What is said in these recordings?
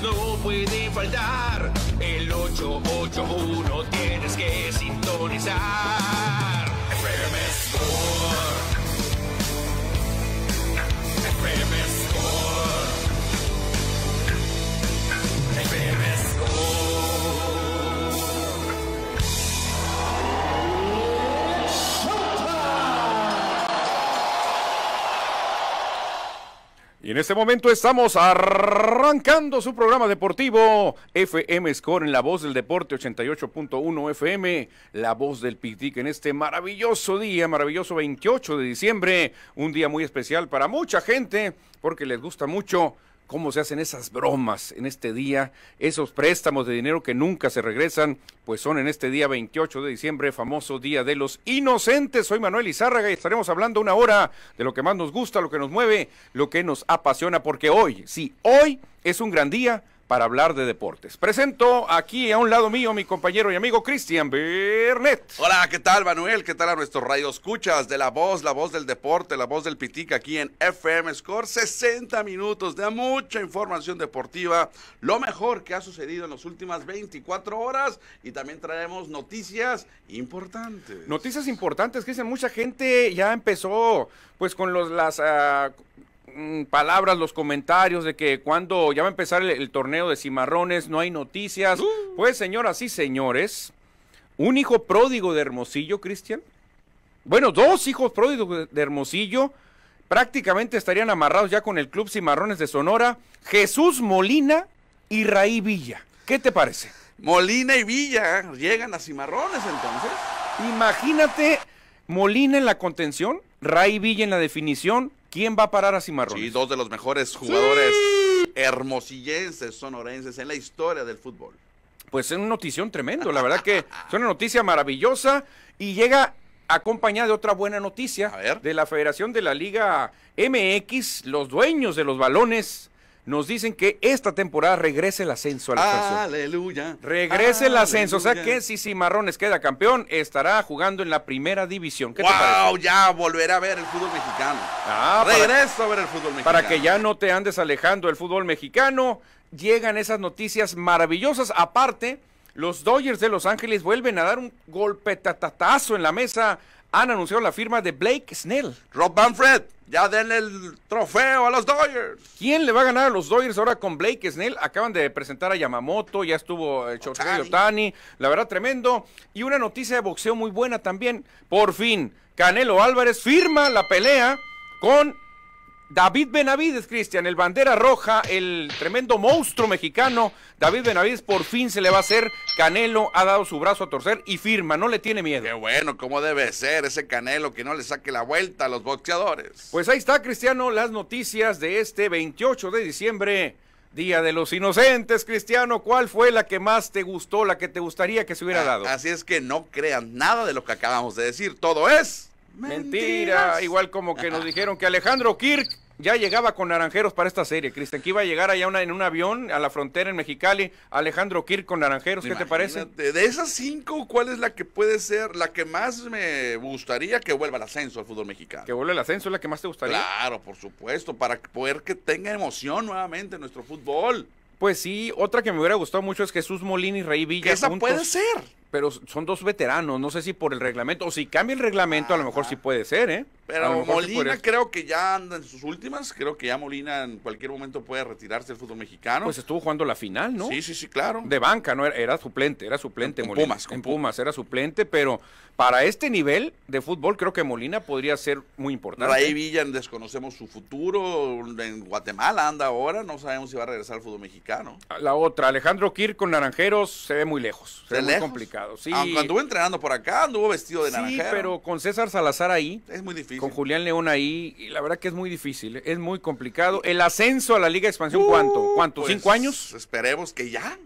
no puede faltar. El 881 tienes que sintonizar. Y en este momento estamos arrancando su programa deportivo FM Score en la voz del deporte 88.1 FM, la voz del Pictic en este maravilloso día, maravilloso 28 de diciembre, un día muy especial para mucha gente porque les gusta mucho cómo se hacen esas bromas en este día, esos préstamos de dinero que nunca se regresan, pues son en este día 28 de diciembre, famoso Día de los Inocentes. Soy Manuel Izárraga y estaremos hablando una hora de lo que más nos gusta, lo que nos mueve, lo que nos apasiona, porque hoy, sí, hoy es un gran día para hablar de deportes. Presento aquí a un lado mío mi compañero y amigo Cristian Bernet. Hola, ¿qué tal Manuel? ¿Qué tal a nuestros escuchas de la voz, la voz del deporte, la voz del pitica aquí en FM Score? 60 minutos de mucha información deportiva, lo mejor que ha sucedido en las últimas 24 horas y también traemos noticias importantes. Noticias importantes, Cristian. Mucha gente ya empezó pues con los, las... Ah, Mm, palabras, los comentarios de que cuando ya va a empezar el, torneo de cimarrones no hay noticias. Uh. Pues señoras y señores, un hijo pródigo de Hermosillo, Cristian. Bueno, dos hijos pródigos de Hermosillo prácticamente estarían amarrados ya con el club Cimarrones de Sonora, Jesús Molina y Raí Villa. ¿Qué te parece? Molina y Villa llegan a Cimarrones entonces. Imagínate Molina en la contención, Raí Villa en la definición, ¿Quién va a parar a Cimarrones? Sí, dos de los mejores jugadores hermosillenses, sonorenses en la historia del fútbol. Pues es una notición tremendo, la verdad que es una noticia maravillosa y llega acompañada de otra buena noticia de la Federación de la Liga MX, los dueños de los balones nos dicen que esta temporada regrese el ascenso a Aleluya. Regrese el ascenso. O sea que si Cimarrones queda campeón, estará jugando en la primera división. ¿Qué Ya volverá a ver el fútbol mexicano. Ah, Regreso a ver el fútbol mexicano. Para que ya no te andes alejando del fútbol mexicano, llegan esas noticias maravillosas. Aparte, los Dodgers de Los Ángeles vuelven a dar un golpe tatatazo en la mesa han anunciado la firma de Blake Snell. Rob Manfred, ya den el trofeo a los Dodgers. ¿Quién le va a ganar a los Dodgers ahora con Blake Snell? Acaban de presentar a Yamamoto, ya estuvo eh, Tani. Otani, la verdad tremendo. Y una noticia de boxeo muy buena también. Por fin, Canelo Álvarez firma la pelea con David Benavides, Cristian, el bandera roja, el tremendo monstruo mexicano. David Benavides por fin se le va a hacer. Canelo ha dado su brazo a torcer y firma, no le tiene miedo. Qué bueno, cómo debe ser ese Canelo que no le saque la vuelta a los boxeadores. Pues ahí está, Cristiano, las noticias de este 28 de diciembre. Día de los Inocentes, Cristiano, ¿cuál fue la que más te gustó, la que te gustaría que se hubiera ah, dado? Así es que no crean nada de lo que acabamos de decir, todo es Mentira. Igual como que nos dijeron que Alejandro Kirk ya llegaba con Naranjeros para esta serie, Cristian, que iba a llegar allá en un avión a la frontera en Mexicali, Alejandro Kirk con Naranjeros, ¿qué te parece? De esas cinco, ¿cuál es la que puede ser, la que más me gustaría que vuelva el ascenso al fútbol mexicano? Que vuelva el ascenso, es la que más te gustaría. Claro, por supuesto, para poder que tenga emoción nuevamente nuestro fútbol. Pues sí, otra que me hubiera gustado mucho es Jesús Molina y Rey Villa. esa puede ser pero son dos veteranos, no sé si por el reglamento, o si cambia el reglamento, a lo mejor sí puede ser, ¿eh? Pero Molina creo que ya anda en sus últimas, creo que ya Molina en cualquier momento puede retirarse del fútbol mexicano. Pues estuvo jugando la final, ¿no? Sí, sí, sí, claro. De banca, ¿no? Era, suplente, era suplente en, Pumas, en Pumas, era suplente, pero para este nivel de fútbol creo que Molina podría ser muy importante. ahí Villan, desconocemos su futuro, en Guatemala anda ahora, no sabemos si va a regresar al fútbol mexicano. La otra, Alejandro Kir con Naranjeros, se ve muy lejos, se ve muy complicado. Aunque anduvo entrenando por acá, anduvo vestido de naranja. Sí, pero con César Salazar ahí. Es muy difícil. Con Julián León ahí, y la verdad que es muy difícil, es muy complicado. El ascenso a la Liga de Expansión, uh, ¿cuánto? ¿Cuánto? Pues, ¿Cinco años? Esperemos que ya.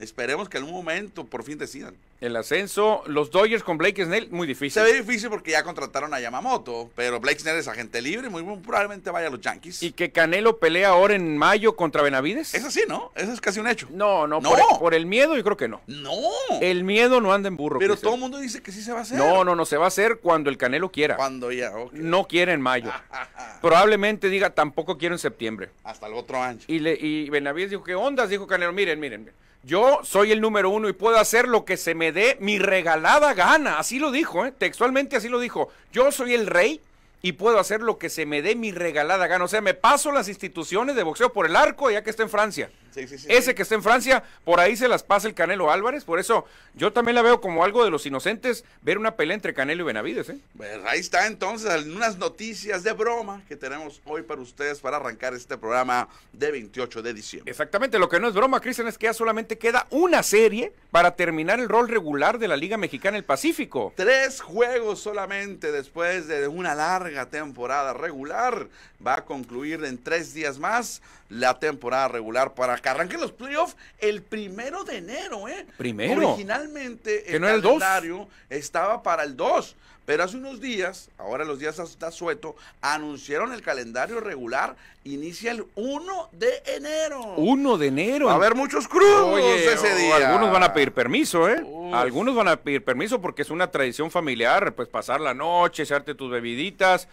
Esperemos que en algún momento por fin decidan. El ascenso, los Dodgers con Blake Snell, muy difícil. Se ve difícil porque ya contrataron a Yamamoto, pero Blake Snell es agente libre, muy, probablemente vaya a los Yankees. ¿Y que Canelo pelea ahora en mayo contra Benavides? Es así, ¿no? Eso es casi un hecho. No, no, Por, el, miedo yo creo que no. No. El miedo no anda en burro. Pero todo el mundo dice que sí se va a hacer. No, no, no, se va a hacer cuando el Canelo quiera. Cuando ya, ok No quiere en mayo. probablemente diga tampoco quiero en septiembre. Hasta el otro año. Y, Benavides dijo, ¿qué ondas? Dijo Canelo, miren, miren. miren yo soy el número uno y puedo hacer lo que se me dé mi regalada gana. Así lo dijo, ¿eh? textualmente así lo dijo. Yo soy el rey y puedo hacer lo que se me dé mi regalada gana. O sea, me paso las instituciones de boxeo por el arco ya que está en Francia. Ese que está en Francia, por ahí se las pasa el Canelo Álvarez. Por eso yo también la veo como algo de los inocentes ver una pelea entre Canelo y Benavides. ¿eh? Pues, ahí está entonces unas noticias de broma que tenemos hoy para ustedes para arrancar este programa de 28 de diciembre. Exactamente, lo que no es broma, Cristian, es que ya solamente queda una serie para terminar el rol regular de la Liga Mexicana del Pacífico. Tres juegos solamente después de una larga temporada regular. Va a concluir en tres días más la temporada regular para que arranquen los playoffs el primero de enero, ¿eh? Primero. Originalmente el calendario estaba para el 2, pero hace unos días, ahora los días está sueto, anunciaron el calendario regular, inicia el 1 de enero. 1 de enero. a ver, muchos crudos ese día. Algunos van a pedir permiso, ¿eh? Algunos van a pedir permiso porque es una tradición familiar, pues pasar la noche, echarte tus bebiditas.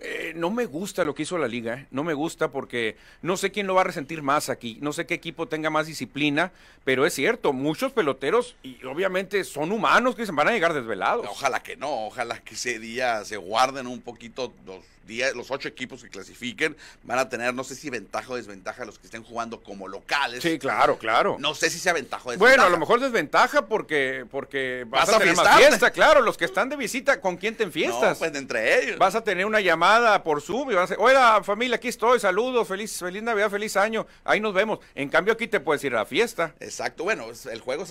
Eh, no me gusta lo que hizo la liga, no me gusta porque no sé quién lo va a resentir más aquí, no sé qué equipo tenga más disciplina, pero es cierto, muchos peloteros y obviamente son humanos que se van a llegar desvelados. Ojalá que no, ojalá que ese día se guarden un poquito los los ocho equipos que clasifiquen van a tener, no sé si ventaja o desventaja los que estén jugando como locales. Sí, claro, claro. No sé si sea ventaja o desventaja. Bueno, a lo mejor desventaja porque, porque vas, a, tener más fiesta, claro. Los que están de visita, ¿con quién te enfiestas? No, pues entre ellos. Vas a tener una llamada por Zoom y vas a decir, hola familia, aquí estoy, saludos, feliz, feliz Navidad, feliz año, ahí nos vemos. En cambio, aquí te puedes ir a la fiesta. Exacto, bueno, el juego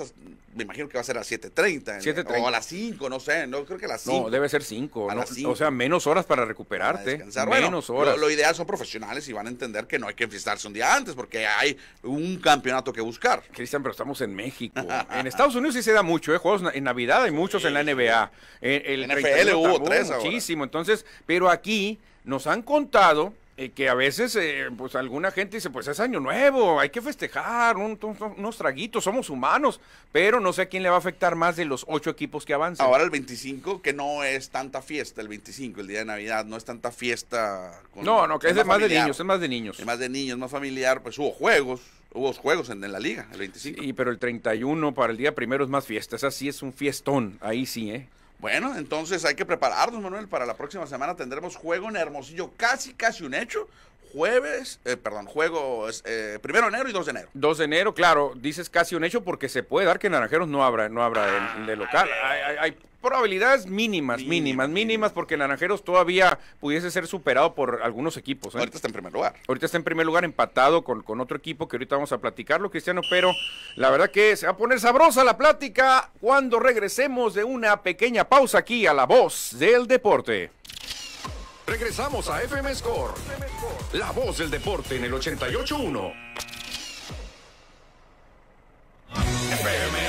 me imagino que va a ser a las 7.30. O a las 5, no sé, no creo que a las 5. No, debe ser cinco. 5. O sea, menos horas para recuperar. Lo, ideal son profesionales y van a entender que no hay que enfiestarse un día antes porque hay un campeonato que buscar. Cristian, pero estamos en México. en Estados Unidos sí se da mucho, ¿eh? Juegos en Navidad hay muchos en la NBA. En el NFL hubo tres Muchísimo, entonces, pero aquí nos han contado eh, que a veces, eh, pues alguna gente dice, pues es año nuevo, hay que festejar, un, unos traguitos, somos humanos, pero no sé a quién le va a afectar más de los ocho equipos que avanzan. Ahora el 25, que no es tanta fiesta, el 25, el día de Navidad, no es tanta fiesta. Con, no, no, que es, más, de niños, es más de niños. Es más de niños, más familiar, pues hubo juegos, hubo juegos en, la liga, el 25. Y pero el 31 para el día primero es más fiesta, es así es un fiestón, ahí sí, ¿eh? Bueno, entonces hay que prepararnos, Manuel, para la próxima semana tendremos juego en Hermosillo, casi, casi un hecho, jueves, eh, perdón, juego eh, primero de enero y 2 de enero. 2 de enero, claro, dices casi un hecho porque se puede dar que Naranjeros no abra, no abra el, de local. Ah, hay, probabilidades mínimas, mínimas, mínimas, porque Naranjeros todavía pudiese ser superado por algunos equipos. ¿eh? Ahorita está en primer lugar. Ahorita está en primer lugar empatado con, con otro equipo que ahorita vamos a platicarlo, Cristiano, pero la verdad que se va a poner sabrosa la plática cuando regresemos de una pequeña pausa aquí a la voz del deporte. Regresamos a FM Score, la voz del deporte en el 88.1. FM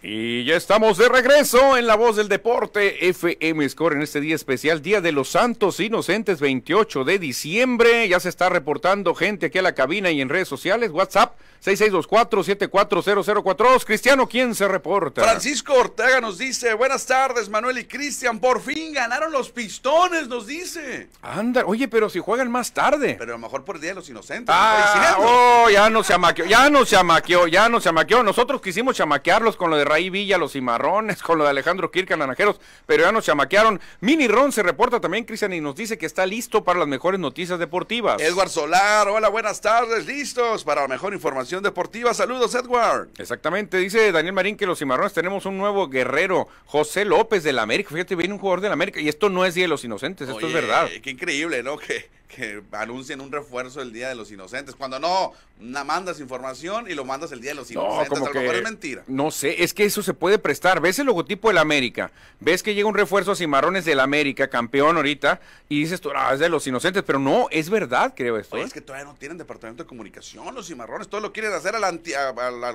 Y ya estamos de regreso en La Voz del Deporte FM Score en este día especial, Día de los Santos Inocentes, 28 de diciembre. Ya se está reportando gente aquí a la cabina y en redes sociales, WhatsApp 6624-740042. Cristiano, ¿quién se reporta? Francisco Ortega nos dice, buenas tardes, Manuel y Cristian, por fin ganaron los pistones, nos dice. Anda, oye, pero si juegan más tarde. Pero a lo mejor por el Día de los Inocentes. Ah, oh, ya no se amaqueó, ya no se amaqueó, ya no se amaqueó. Nosotros quisimos chamaquearlos con lo de Raí Villa, los cimarrones, con lo de Alejandro Kirka Naranjeros, pero ya nos chamaquearon. Mini Ron se reporta también, Cristian, y nos dice que está listo para las mejores noticias deportivas. Edward Solar, hola, buenas tardes, listos para la mejor información deportiva. Saludos, Edward. Exactamente, dice Daniel Marín que los cimarrones tenemos un nuevo guerrero, José López de la América. Fíjate, viene un jugador de la América y esto no es de los Inocentes, esto es verdad. Qué increíble, ¿no? Que que anuncien un refuerzo el Día de los Inocentes, cuando no, mandas información y lo mandas el Día de los Inocentes, no, como a lo mejor es mentira. No sé, es que eso se puede prestar, ves el logotipo del América, ves que llega un refuerzo a Cimarrones del América, campeón ahorita, y dices tú, ah, es de los Inocentes, pero no, es verdad, creo esto. ¿eh? es que todavía no tienen departamento de comunicación los Cimarrones, todo lo quieren hacer a la,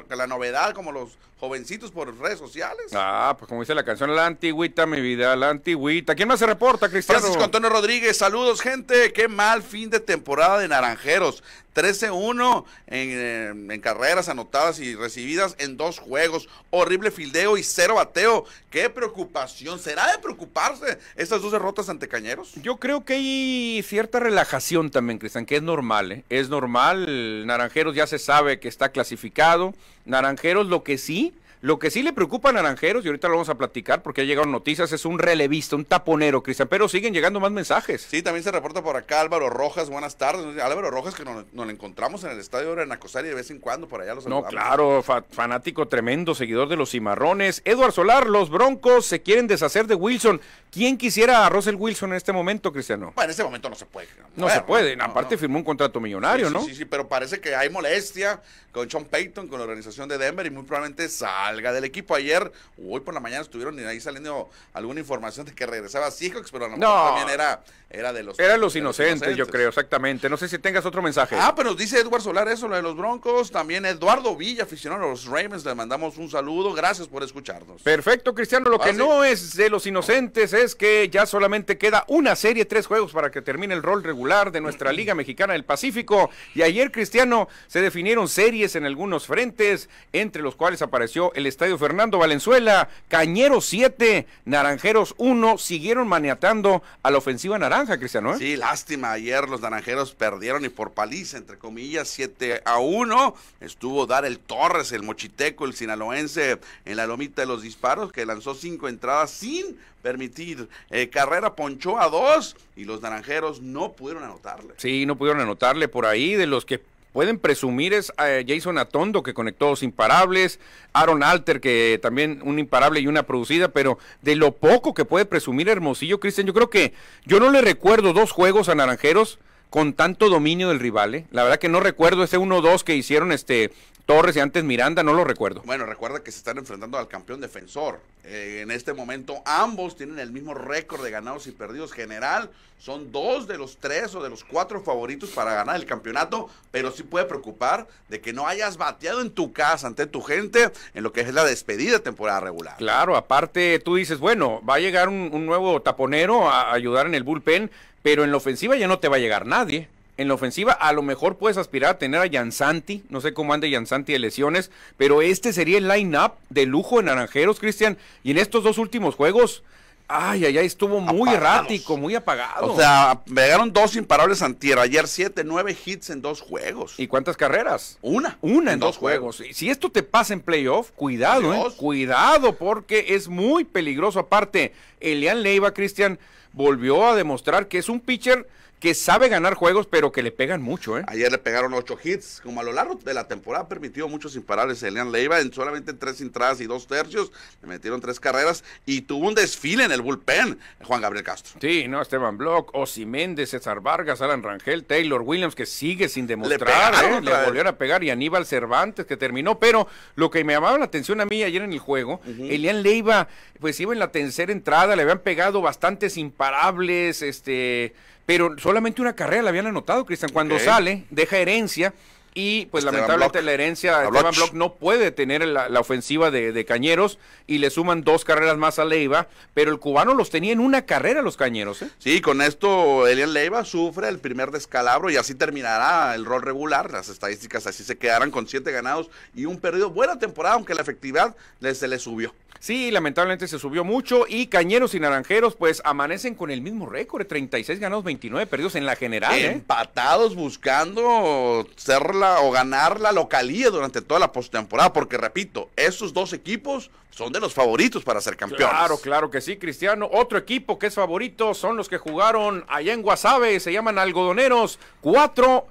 la, novedad, como los jovencitos por redes sociales. Ah, pues como dice la canción, la antigüita, mi vida, la antigüita. ¿Quién más se reporta, Cristiano? Gracias, Antonio Rodríguez, saludos, gente, ¿qué más? fin de temporada de Naranjeros. 13-1 eh, en, carreras anotadas y recibidas en dos juegos. Horrible fildeo y cero bateo. Qué preocupación. ¿Será de preocuparse estas dos derrotas ante Cañeros? Yo creo que hay cierta relajación también, Cristian, que es normal. ¿eh? Es normal. Naranjeros ya se sabe que está clasificado. Naranjeros lo que sí lo que sí le preocupa a Naranjeros, y ahorita lo vamos a platicar porque ha llegado noticias, es un relevista, un taponero, Cristian, pero siguen llegando más mensajes. Sí, también se reporta por acá Álvaro Rojas, buenas tardes. Álvaro Rojas que nos, lo encontramos en el estadio de y de vez en cuando, por allá los No, claro, fanático tremendo, seguidor de los cimarrones. Edward Solar, los broncos se quieren deshacer de Wilson. ¿Quién quisiera a Russell Wilson en este momento, Cristiano? Bueno, en este momento no se puede. No, se puede, aparte firmó un contrato millonario, ¿no? Sí, sí, pero parece que hay molestia con Sean Payton, con la organización de Denver y muy probablemente sale del equipo. Ayer, hoy por la mañana estuvieron ahí saliendo alguna información de que regresaba Seahawks, pero a lo mejor también era, era de los... Eran los, inocentes, yo creo, exactamente. No sé si tengas otro mensaje. Ah, pero nos dice Edward Solar eso, lo de los Broncos. También Eduardo Villa, aficionado a los Ravens, le mandamos un saludo. Gracias por escucharnos. Perfecto, Cristiano. Lo que no es de los inocentes es que ya solamente queda una serie, tres juegos para que termine el rol regular de nuestra Liga Mexicana del Pacífico. Y ayer, Cristiano, se definieron series en algunos frentes, entre los cuales apareció el el estadio Fernando Valenzuela. Cañero 7, Naranjeros 1, siguieron maniatando a la ofensiva naranja, Cristiano. ¿eh? Sí, lástima, ayer los Naranjeros perdieron y por paliza, entre comillas, 7 a 1. Estuvo Dar el Torres, el mochiteco, el sinaloense, en la lomita de los disparos, que lanzó cinco entradas sin permitir. Eh, carrera ponchó a dos y los naranjeros no pudieron anotarle. Sí, no pudieron anotarle por ahí. De los que pueden presumir es eh, Jason Atondo que conectó dos imparables, Aaron Alter que también un imparable y una producida, pero de lo poco que puede presumir Hermosillo, Cristian, yo creo que yo no le recuerdo dos juegos a Naranjeros con tanto dominio del rival. ¿eh? La verdad que no recuerdo ese 1-2 que hicieron este Torres y antes Miranda, no lo recuerdo. Bueno, recuerda que se están enfrentando al campeón defensor. Eh, en este momento ambos tienen el mismo récord de ganados y perdidos general. Son dos de los tres o de los cuatro favoritos para ganar el campeonato, pero sí puede preocupar de que no hayas bateado en tu casa, ante tu gente, en lo que es la despedida temporada regular. Claro, aparte tú dices, bueno, va a llegar un nuevo taponero a ayudar en el bullpen, pero en la ofensiva ya no te va a llegar nadie. En la ofensiva a lo mejor puedes aspirar a tener a Yansanti, no sé cómo anda Yansanti de lesiones, pero este sería el line-up de lujo en Naranjeros, Cristian, y en estos dos últimos juegos, ay, ay, ay, estuvo muy errático, muy apagado. O sea, pegaron dos imparables antier, ayer siete, nueve hits en dos juegos. ¿Y cuántas carreras? Una. Una en, dos, juegos. Y si esto te pasa en playoff, cuidado, ¿eh? cuidado, porque es muy peligroso. Aparte, Elian Leiva, Cristian volvió a demostrar que es un pitcher que sabe ganar juegos, pero que le pegan mucho. ¿eh? Ayer le pegaron ocho hits, como a lo largo de la temporada permitió muchos imparables Elian Leiva en solamente tres entradas y dos tercios, le metieron tres carreras y tuvo un desfile en el bullpen Juan Gabriel Castro. Sí, no, Esteban Block, Osi Méndez, César Vargas, Alan Rangel, Taylor Williams, que sigue sin demostrar, ¿eh? le, volvieron a pegar y Aníbal Cervantes, que terminó, pero lo que me llamaba la atención a mí ayer en el juego, Elian Leiva, pues iba en la tercera entrada, le habían pegado bastantes imparables, este pero solamente una carrera la habían anotado, Cristian. Cuando sale, deja herencia y pues lamentablemente la herencia de Esteban Block no puede tener la, ofensiva de, Cañeros y le suman dos carreras más a Leiva, pero el cubano los tenía en una carrera los Cañeros. ¿eh? Sí, con esto Elian Leiva sufre el primer descalabro y así terminará el rol regular. Las estadísticas así se quedarán con siete ganados y un perdido. Buena temporada, aunque la efectividad se le subió. Sí, lamentablemente se subió mucho y Cañeros y Naranjeros pues amanecen con el mismo récord, 36 ganados, 29 perdidos en la general. ¿eh? Empatados buscando ser o ganar la localía durante toda la postemporada, porque repito, esos dos equipos son de los favoritos para ser campeones. Claro, claro que sí, Cristiano. Otro equipo que es favorito son los que jugaron allá en Guasave, se llaman Algodoneros 4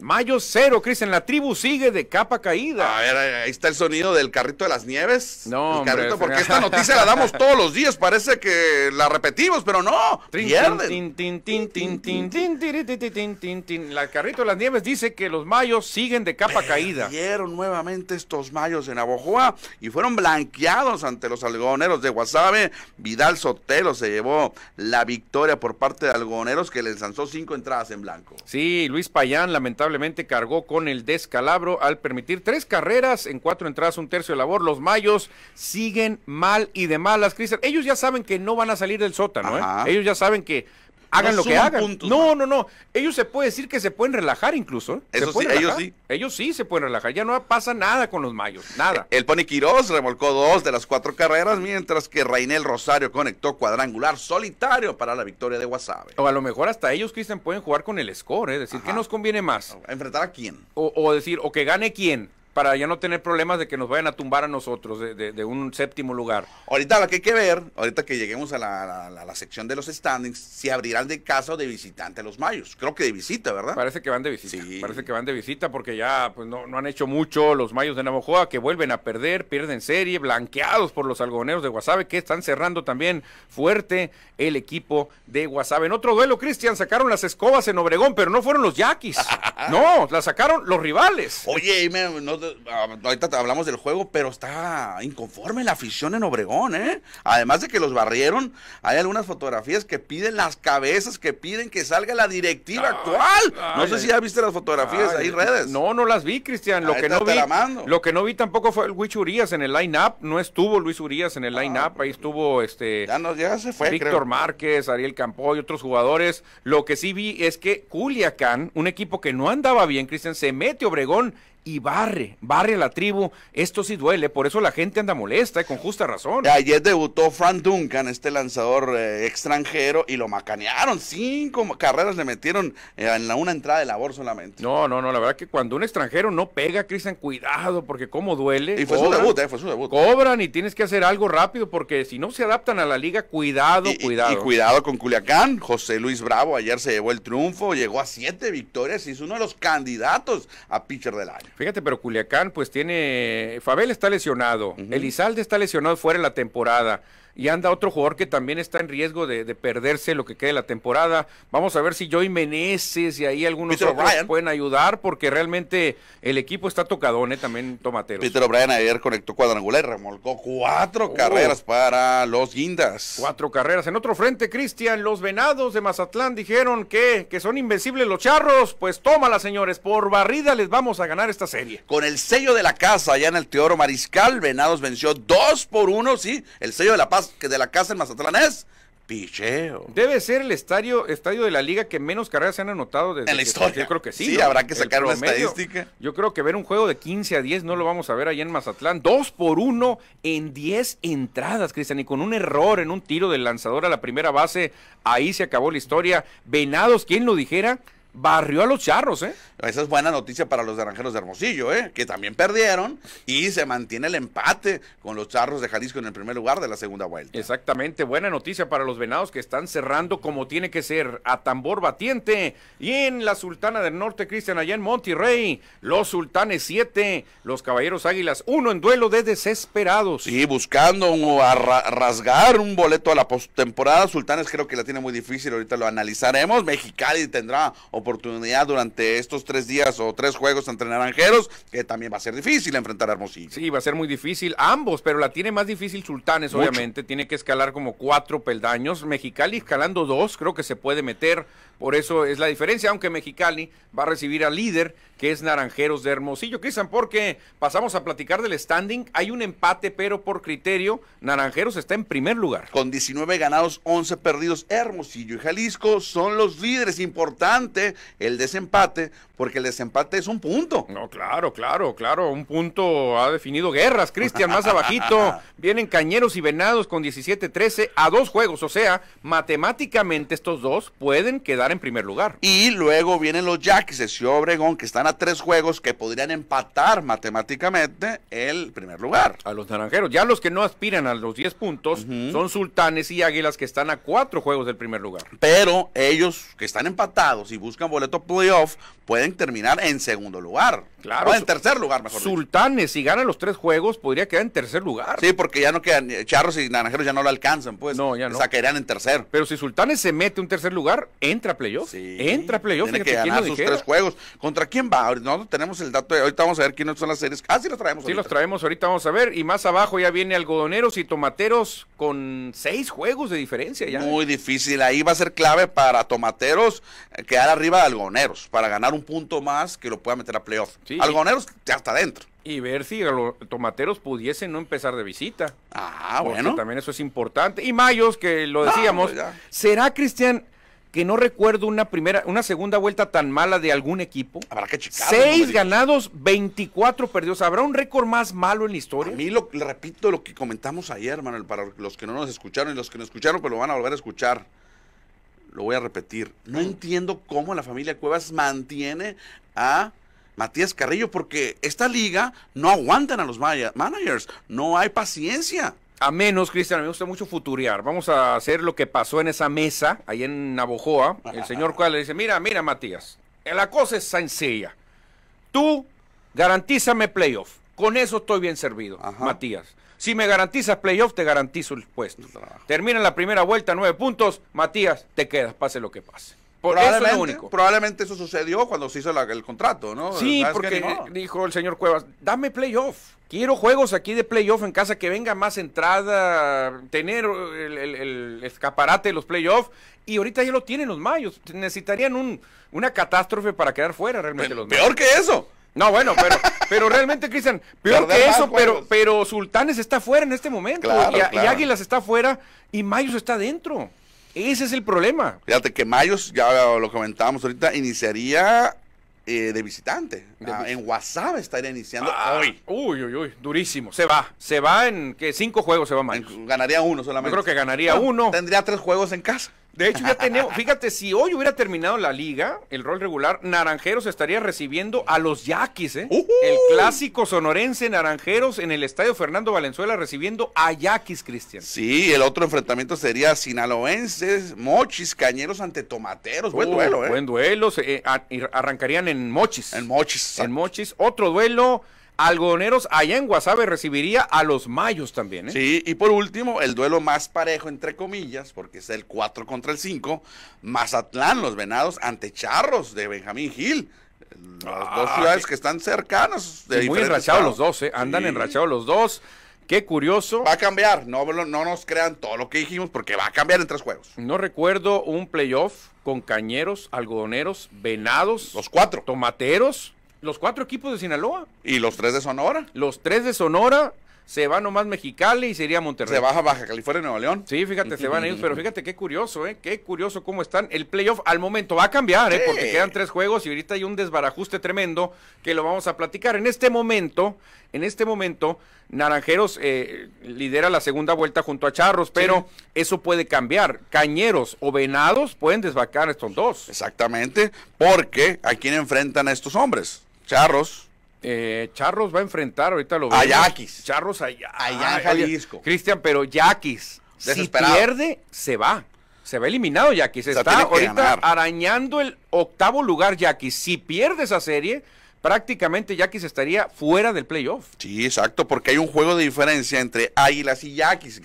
Mayo cero, Cristian. La tribu sigue de capa caída. A ver, ahí está el sonido del carrito de las nieves. No, el porque esta noticia la damos todos los días. Parece que la repetimos, pero no. El carrito de las nieves dice que los mayos siguen de capa caída. Vieron nuevamente estos mayos en Abojoa y fueron blanqueados ante los algoneros de Guasave. Vidal Sotelo se llevó la victoria por parte de algoneros que le lanzó cinco entradas en blanco. Sí, Luis Payán, lamentablemente cargó con el descalabro al permitir tres carreras en cuatro entradas, un tercio de labor. Los mayos siguen mal y de malas, Cristian. Ellos ya saben que no van a salir del sótano, ¿eh? ellos ya saben que hagan lo que hagan. no, no, no. Ellos se puede decir que se pueden relajar incluso. ¿eh? Eso sí, ellos sí. Ellos sí se pueden relajar. Ya no pasa nada con los mayos, nada. El Pony Quirós remolcó dos de las cuatro carreras, mientras que Rainel Rosario conectó cuadrangular solitario para la victoria de Guasave. O a lo mejor hasta ellos, Cristian, pueden jugar con el score, ¿eh? decir, que ¿qué nos conviene más? ¿Enfrentar a quién? o decir, o que gane quién para ya no tener problemas de que nos vayan a tumbar a nosotros de, un séptimo lugar. Ahorita lo que hay que ver, ahorita que lleguemos a la, sección de los standings, si abrirán de casa o de visitante a los mayos. Creo que de visita, ¿verdad? Parece que van de visita. Sí. Parece que van de visita porque ya pues no, han hecho mucho los mayos de Navajoa que vuelven a perder, pierden serie, blanqueados por los algodoneros de Guasave que están cerrando también fuerte el equipo de Guasave. En otro duelo, Cristian, sacaron las escobas en Obregón, pero no fueron los yaquis. no, la sacaron los rivales. Oye, y me, Ah, ahorita hablamos del juego, pero está inconforme la afición en Obregón, ¿eh? Además de que los barrieron, hay algunas fotografías que piden las cabezas, que piden que salga la directiva actual. no sé si ya viste las fotografías ahí redes. No, no las vi, Cristian. Lo que no vi, lo que no vi tampoco fue el Luis Urias en el line-up. No estuvo Luis Urias en el ah, line-up. Pues ahí estuvo este. Ya, no, ya se fue. Víctor Márquez, Ariel Campoy, otros jugadores. Lo que sí vi es que Culiacán, un equipo que no andaba bien, Cristian, se mete Obregón y barre, barre a la tribu. Esto sí duele, por eso la gente anda molesta, y con justa razón. Ayer debutó Frank Duncan, este lanzador eh, extranjero, y lo macanearon. Cinco carreras le metieron eh, en la una entrada de labor solamente. No, no, no, la verdad que cuando un extranjero no pega, Cristian, cuidado, porque como duele. Y fue cobran, su debut, eh, fue su debut. Cobran y tienes que hacer algo rápido, porque si no se adaptan a la liga, cuidado, cuidado. y cuidado con Culiacán, José Luis Bravo ayer se llevó el triunfo, llegó a siete victorias y es uno de los candidatos a pitcher del año. Fíjate, pero Culiacán pues tiene, Fabel está lesionado, Elizalde está lesionado fuera de la temporada y anda otro jugador que también está en riesgo de, perderse lo que quede la temporada. Vamos a ver si Joy Meneses y ahí algunos otros pueden ayudar porque realmente el equipo está tocadón, ¿eh? también Tomateros. Peter O'Brien ayer conectó cuadrangular, remolcó cuatro oh. carreras para los Guindas. Cuatro carreras. En otro frente, Cristian, los Venados de Mazatlán dijeron que, que son invencibles los charros. Pues tómala, señores, por barrida les vamos a ganar esta serie. Con el sello de la casa allá en el Teoro Mariscal, Venados venció dos por uno, sí, el sello de la paz que de la casa en Mazatlán es picheo. Debe ser el estadio, estadio de la liga que menos carreras se han anotado desde la historia. yo creo que sí. Sí, habrá que sacar una estadística. Yo creo que ver un juego de 15 a 10 no lo vamos a ver allá en Mazatlán. Dos por uno en 10 entradas, Cristian, y con un error en un tiro del lanzador a la primera base, ahí se acabó la historia. Venados, ¿quién lo dijera? barrió a los charros, ¿eh? Esa es buena noticia para los naranjeros de Hermosillo, ¿eh? Que también perdieron y se mantiene el empate con los charros de Jalisco en el primer lugar de la segunda vuelta. Exactamente, buena noticia para los venados que están cerrando como tiene que ser, a tambor batiente. Y en la Sultana del Norte, Cristian, allá en Monterrey, los Sultanes 7, los Caballeros Águilas 1 en duelo de desesperados. Sí, buscando rasgar un boleto a la postemporada. Sultanes creo que la tiene muy difícil, ahorita lo analizaremos. Mexicali tendrá oportunidad durante estos tres días o tres juegos entre naranjeros, que también va a ser difícil enfrentar a Hermosillo. Sí, va a ser muy difícil ambos, pero la tiene más difícil Sultanes, obviamente. Tiene que escalar como cuatro peldaños. Mexicali escalando dos, creo que se puede meter. Por eso es la diferencia, aunque Mexicali va a recibir al líder, que es Naranjeros de Hermosillo. Cristian, porque pasamos a platicar del standing. Hay un empate, pero por criterio, Naranjeros está en primer lugar. Con 19 ganados, 11 perdidos, Hermosillo y Jalisco son los líderes. importantes el desempate, porque el desempate es un punto. No, claro, claro, claro. Un punto ha definido guerras, Cristian. Más abajito vienen Cañeros y Venados con 17-13 a dos juegos. O sea, matemáticamente estos dos pueden quedar en primer lugar. Y luego vienen los Jacks y Obregón, que están a tres juegos que podrían empatar matemáticamente el primer lugar. A los naranjeros. Ya los que no aspiran a los 10 puntos son sultanes y águilas que están a cuatro juegos del primer lugar. Pero ellos que están empatados y buscan en boleto playoff pueden terminar en segundo lugar. Claro. O en tercer lugar, mejor. Sultanes, si gana los tres juegos, podría quedar en tercer lugar. Sí, porque ya no quedan, eh, Charros y Naranjeros ya no lo alcanzan, pues. No, ya no. quedarían en tercer. Pero si Sultanes se mete un tercer lugar, entra playoff. Sí. Entra playoff. Tiene que ganar sus tres juegos. ¿Contra quién va? No tenemos el dato. De, ahorita vamos a ver quiénes son las series. Ah, sí los traemos. Sí los traemos ahorita, vamos a ver. Y más abajo ya viene Algodoneros y Tomateros con seis juegos de diferencia ya. Muy difícil. Ahí va a ser clave para Tomateros eh, quedar arriba arriba Algoneros para ganar un punto más que lo pueda meter a playoff. Algoneros ya está adentro. Y ver si los tomateros pudiesen no empezar de visita. Ah, bueno. También eso es importante. Y Mayos, que lo decíamos. ¿Será, Cristian, que no recuerdo una primera, una segunda vuelta tan mala de algún equipo. Habrá que checar. Seis ganados, 24 perdidos. ¿Habrá un récord más malo en la historia? A mí lo, repito lo que comentamos ayer, hermano, para los que no nos escucharon y los que no escucharon, pues lo van a volver a escuchar lo voy a repetir, no entiendo cómo la familia Cuevas mantiene a Matías Carrillo, porque esta liga no aguantan a los managers, no hay paciencia. A menos, Cristian, me gusta mucho futurear. Vamos a hacer lo que pasó en esa mesa, ahí en Navojoa. El señor Cuevas le dice, mira, mira, Matías, la cosa es sencilla. Tú garantízame playoff. Con eso estoy bien servido, Matías. Si me garantizas playoff, te garantizo el puesto. Termina la primera vuelta, nueve puntos. Matías, te quedas, pase lo que pase. Por eso es lo único. Probablemente eso sucedió cuando se hizo el contrato, ¿no? Sí, porque dijo el señor Cuevas, dame playoff. Quiero juegos aquí de playoff en casa, que venga más entrada, tener el, escaparate de los playoffs. Y ahorita ya lo tienen los mayos. Necesitarían un, una catástrofe para quedar fuera realmente los mayos. Peor que eso. No, bueno, pero, pero realmente, Cristian, peor que eso, pero, pero Sultanes está fuera en este momento. y, Águilas está fuera y Mayos está dentro. Ese es el problema. Fíjate que Mayos, ya lo comentábamos ahorita, iniciaría eh, de visitante. Ah, en WhatsApp estaría iniciando ah, hoy. Uy, uy, uy, durísimo. Se va. Se va en que cinco juegos se va Mayos. ganaría uno solamente. Yo creo que ganaría uno. Tendría tres juegos en casa. De hecho, ya tenemos, fíjate, si hoy hubiera terminado la liga, el rol regular, Naranjeros estaría recibiendo a los Yaquis, ¿eh? El clásico sonorense Naranjeros en el estadio Fernando Valenzuela recibiendo a Yaquis, Cristian. Sí, el otro enfrentamiento sería Sinaloenses, Mochis, Cañeros ante Tomateros. Buen uh, duelo, ¿eh? Buen duelo, eh, arrancarían en Mochis. En Mochis. En Mochis. Otro duelo. Algodoneros allá en Guasave recibiría a los Mayos también. ¿eh? Sí, y por último, el duelo más parejo, entre comillas, porque es el 4 contra el 5, Mazatlán, los Venados, ante Charros de Benjamín Gil. Las dos ah, ciudades que están cercanas. De muy enrachados los dos, ¿eh? andan enrachados los dos. Qué curioso. Va a cambiar, no, no nos crean todo lo que dijimos porque va a cambiar en tres juegos. No recuerdo un playoff con cañeros, algodoneros, venados. Los cuatro. Tomateros los cuatro equipos de Sinaloa. Y los tres de Sonora. Los tres de Sonora. Se va nomás Mexicali y sería Monterrey. Se baja Baja California y Nuevo León. Sí, fíjate, se van ellos, pero fíjate qué curioso, ¿eh? Qué curioso cómo están. El playoff al momento va a cambiar, ¿eh? Porque quedan tres juegos y ahorita hay un desbarajuste tremendo que lo vamos a platicar. En este momento, en este momento, Naranjeros eh, lidera la segunda vuelta junto a Charros, pero eso puede cambiar. Cañeros o Venados pueden desbacar estos dos. Exactamente, porque ¿a quién enfrentan a estos hombres? Charros. Eh, Charros va a enfrentar, ahorita lo A Yaquis. Charros allá. Jalisco. Cristian, pero Yaquis, si pierde, se va. Se va eliminado Yaquis. Está ahorita arañando el octavo lugar Yaquis. Si pierde esa serie, prácticamente Yaquis estaría fuera del playoff. Sí, exacto, porque hay un juego de diferencia entre Águilas y Yaquis.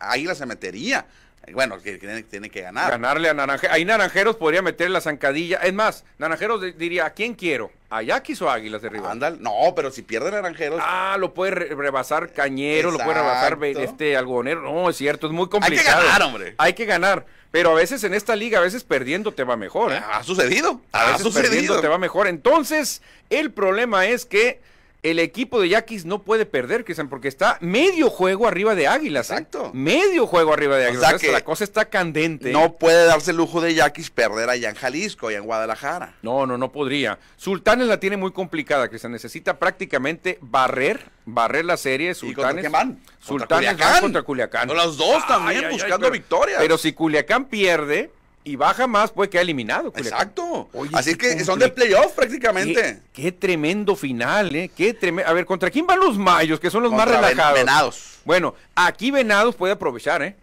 Águilas se metería bueno, tiene, que ganar. Ganarle a Naranjeros. Ahí Naranjeros podría meter la zancadilla. Es más, Naranjeros diría, ¿a quién quiero? ¿A Yaquis o Águilas de Rivera? No, pero si pierde Naranjeros. Ah, lo puede rebasar Cañero, lo puede rebasar este algodonero. No, es cierto, es muy complicado. Hay que ganar, hombre. Hay que ganar. Pero a veces en esta liga, a veces perdiendo te va mejor. ¿eh? Ha sucedido. A veces ha sucedido. perdiendo te va mejor. Entonces, el problema es que el equipo de Yaquis no puede perder, Cristian, porque está medio juego arriba de Águilas. ¿eh? Exacto. Medio juego arriba de Águilas. la cosa está candente. No puede darse el lujo de Yaquis perder allá en Jalisco y en Guadalajara. No, no, no podría. Sultanes la tiene muy complicada, Cristian. Necesita prácticamente barrer, barrer la serie. Sultanes. contra van? Sultanes contra Culiacán. dos también buscando victoria. Pero si Culiacán pierde y baja más, puede quedar eliminado. Exacto. Así que son de playoff prácticamente. Qué, tremendo final, ¿eh? Qué tremendo. A ver, ¿contra quién van los mayos, que son los más relajados? Venados. Bueno, aquí Venados puede aprovechar, ¿eh?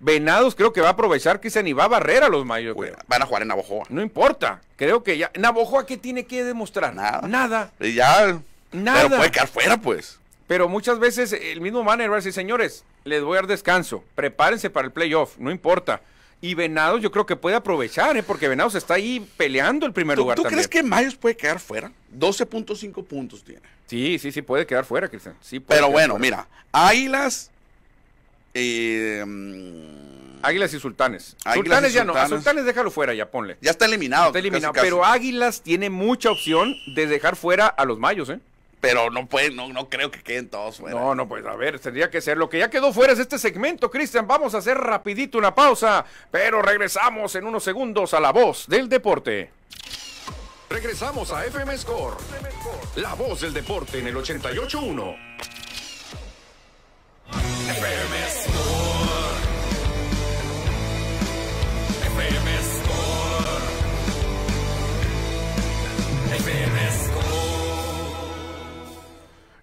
Venados creo que va a aprovechar que se ni va a barrer a los mayos. van a jugar en Navojoa. No importa. Creo que ya. ¿Navojoa qué tiene que demostrar? Nada. Nada. Y ya. Nada. Pero puede quedar fuera, pues. Pero muchas veces el mismo manager va señores, les voy a dar descanso. Prepárense para el playoff. No importa. Y Venados yo creo que puede aprovechar, ¿eh? porque Venados está ahí peleando el primer lugar. ¿Tú crees que Mayos puede quedar fuera? 12.5 puntos tiene. Sí, sí, sí, puede quedar fuera, Cristian. Sí, Pero bueno, mira, Águilas... y eh, Águilas y Sultanes. sultanes ya no. Sultanes déjalo fuera, ya ponle. Ya está eliminado. eliminado. Pero Águilas tiene mucha opción de dejar fuera a los mayos, ¿eh? pero no puede, no, no creo que queden todos fuera. No, no, pues a ver, tendría que ser. Lo que ya quedó fuera es este segmento, Cristian. Vamos a hacer rapidito una pausa, pero regresamos en unos segundos a la voz del deporte. Regresamos a FM Score, la voz del deporte en el 88 FM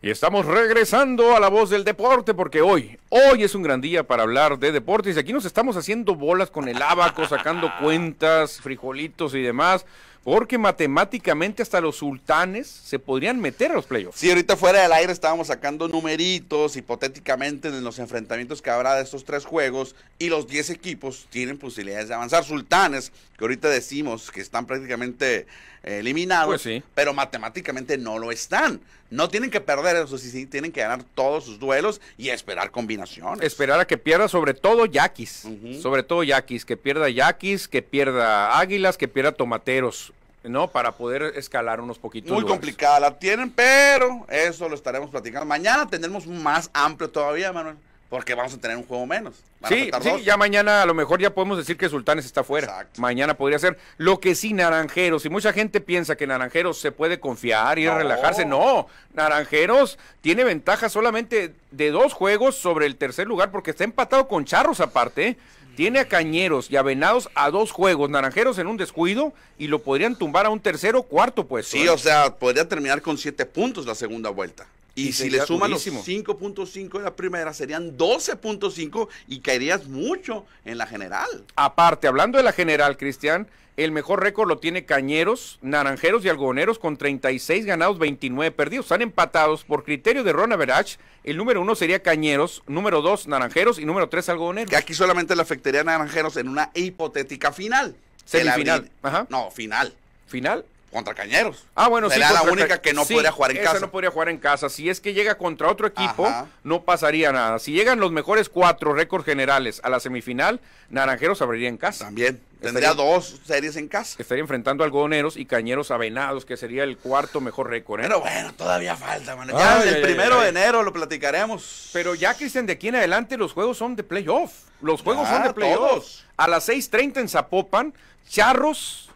Y estamos regresando a la voz del deporte porque hoy, hoy es un gran día para hablar de deportes. Y aquí nos estamos haciendo bolas con el abaco, sacando cuentas, frijolitos y demás. Porque matemáticamente hasta los sultanes se podrían meter a los playoffs. Sí, ahorita fuera del aire estábamos sacando numeritos hipotéticamente en los enfrentamientos que habrá de estos tres juegos y los 10 equipos tienen posibilidades de avanzar. Sultanes, que ahorita decimos que están prácticamente eliminados, pues pero matemáticamente no lo están. No tienen que perder eso, sí, tienen que ganar todos sus duelos y esperar combinaciones. Esperar a que pierda sobre todo Yaquis, sobre todo Yaquis, que pierda Yaquis, que pierda Águilas, que pierda Tomateros. ¿no? Para poder escalar unos poquitos. Muy complicada la tienen, pero eso lo estaremos platicando. Mañana tendremos más amplio todavía, Manuel porque vamos a tener un juego menos. sí, sí, ya mañana a lo mejor ya podemos decir que Sultanes está fuera. Mañana podría ser. Lo que sí, Naranjeros, y mucha gente piensa que Naranjeros se puede confiar y relajarse. No, Naranjeros tiene ventaja solamente de dos juegos sobre el tercer lugar porque está empatado con Charros aparte. Tiene a Cañeros y a Venados a dos juegos, Naranjeros en un descuido y lo podrían tumbar a un tercero, cuarto, pues. Sí, ¿eh? o sea, podría terminar con siete puntos la segunda vuelta. Y, si le suman los 5.5 de la primera, serían 12.5 y caerías mucho en la general. Aparte, hablando de la general, Cristian, el mejor récord lo tiene Cañeros, Naranjeros y Algodoneros con 36 ganados, 29 perdidos. Están empatados por criterio de Ron Average. El número uno sería Cañeros, número dos Naranjeros y número tres Algodoneros. Que aquí solamente le afectaría a Naranjeros en una hipotética final. Semifinal. Ajá. No, final. ¿Final? contra Cañeros. Ah, bueno, sí. la única que no podría jugar en casa. no podría jugar en casa. Si es que llega contra otro equipo, no pasaría nada. Si llegan los mejores cuatro récords generales a la semifinal, Naranjeros abriría en casa. También. Tendría dos series en casa. Estaría enfrentando a algodoneros y cañeros Avenados, que sería el cuarto mejor récord. ¿eh? Pero bueno, todavía falta, man Ya el primero de enero lo platicaremos. Pero ya, Cristian, de aquí en adelante los juegos son de playoff. Los juegos son de playoff. A las 6:30 en Zapopan, Charros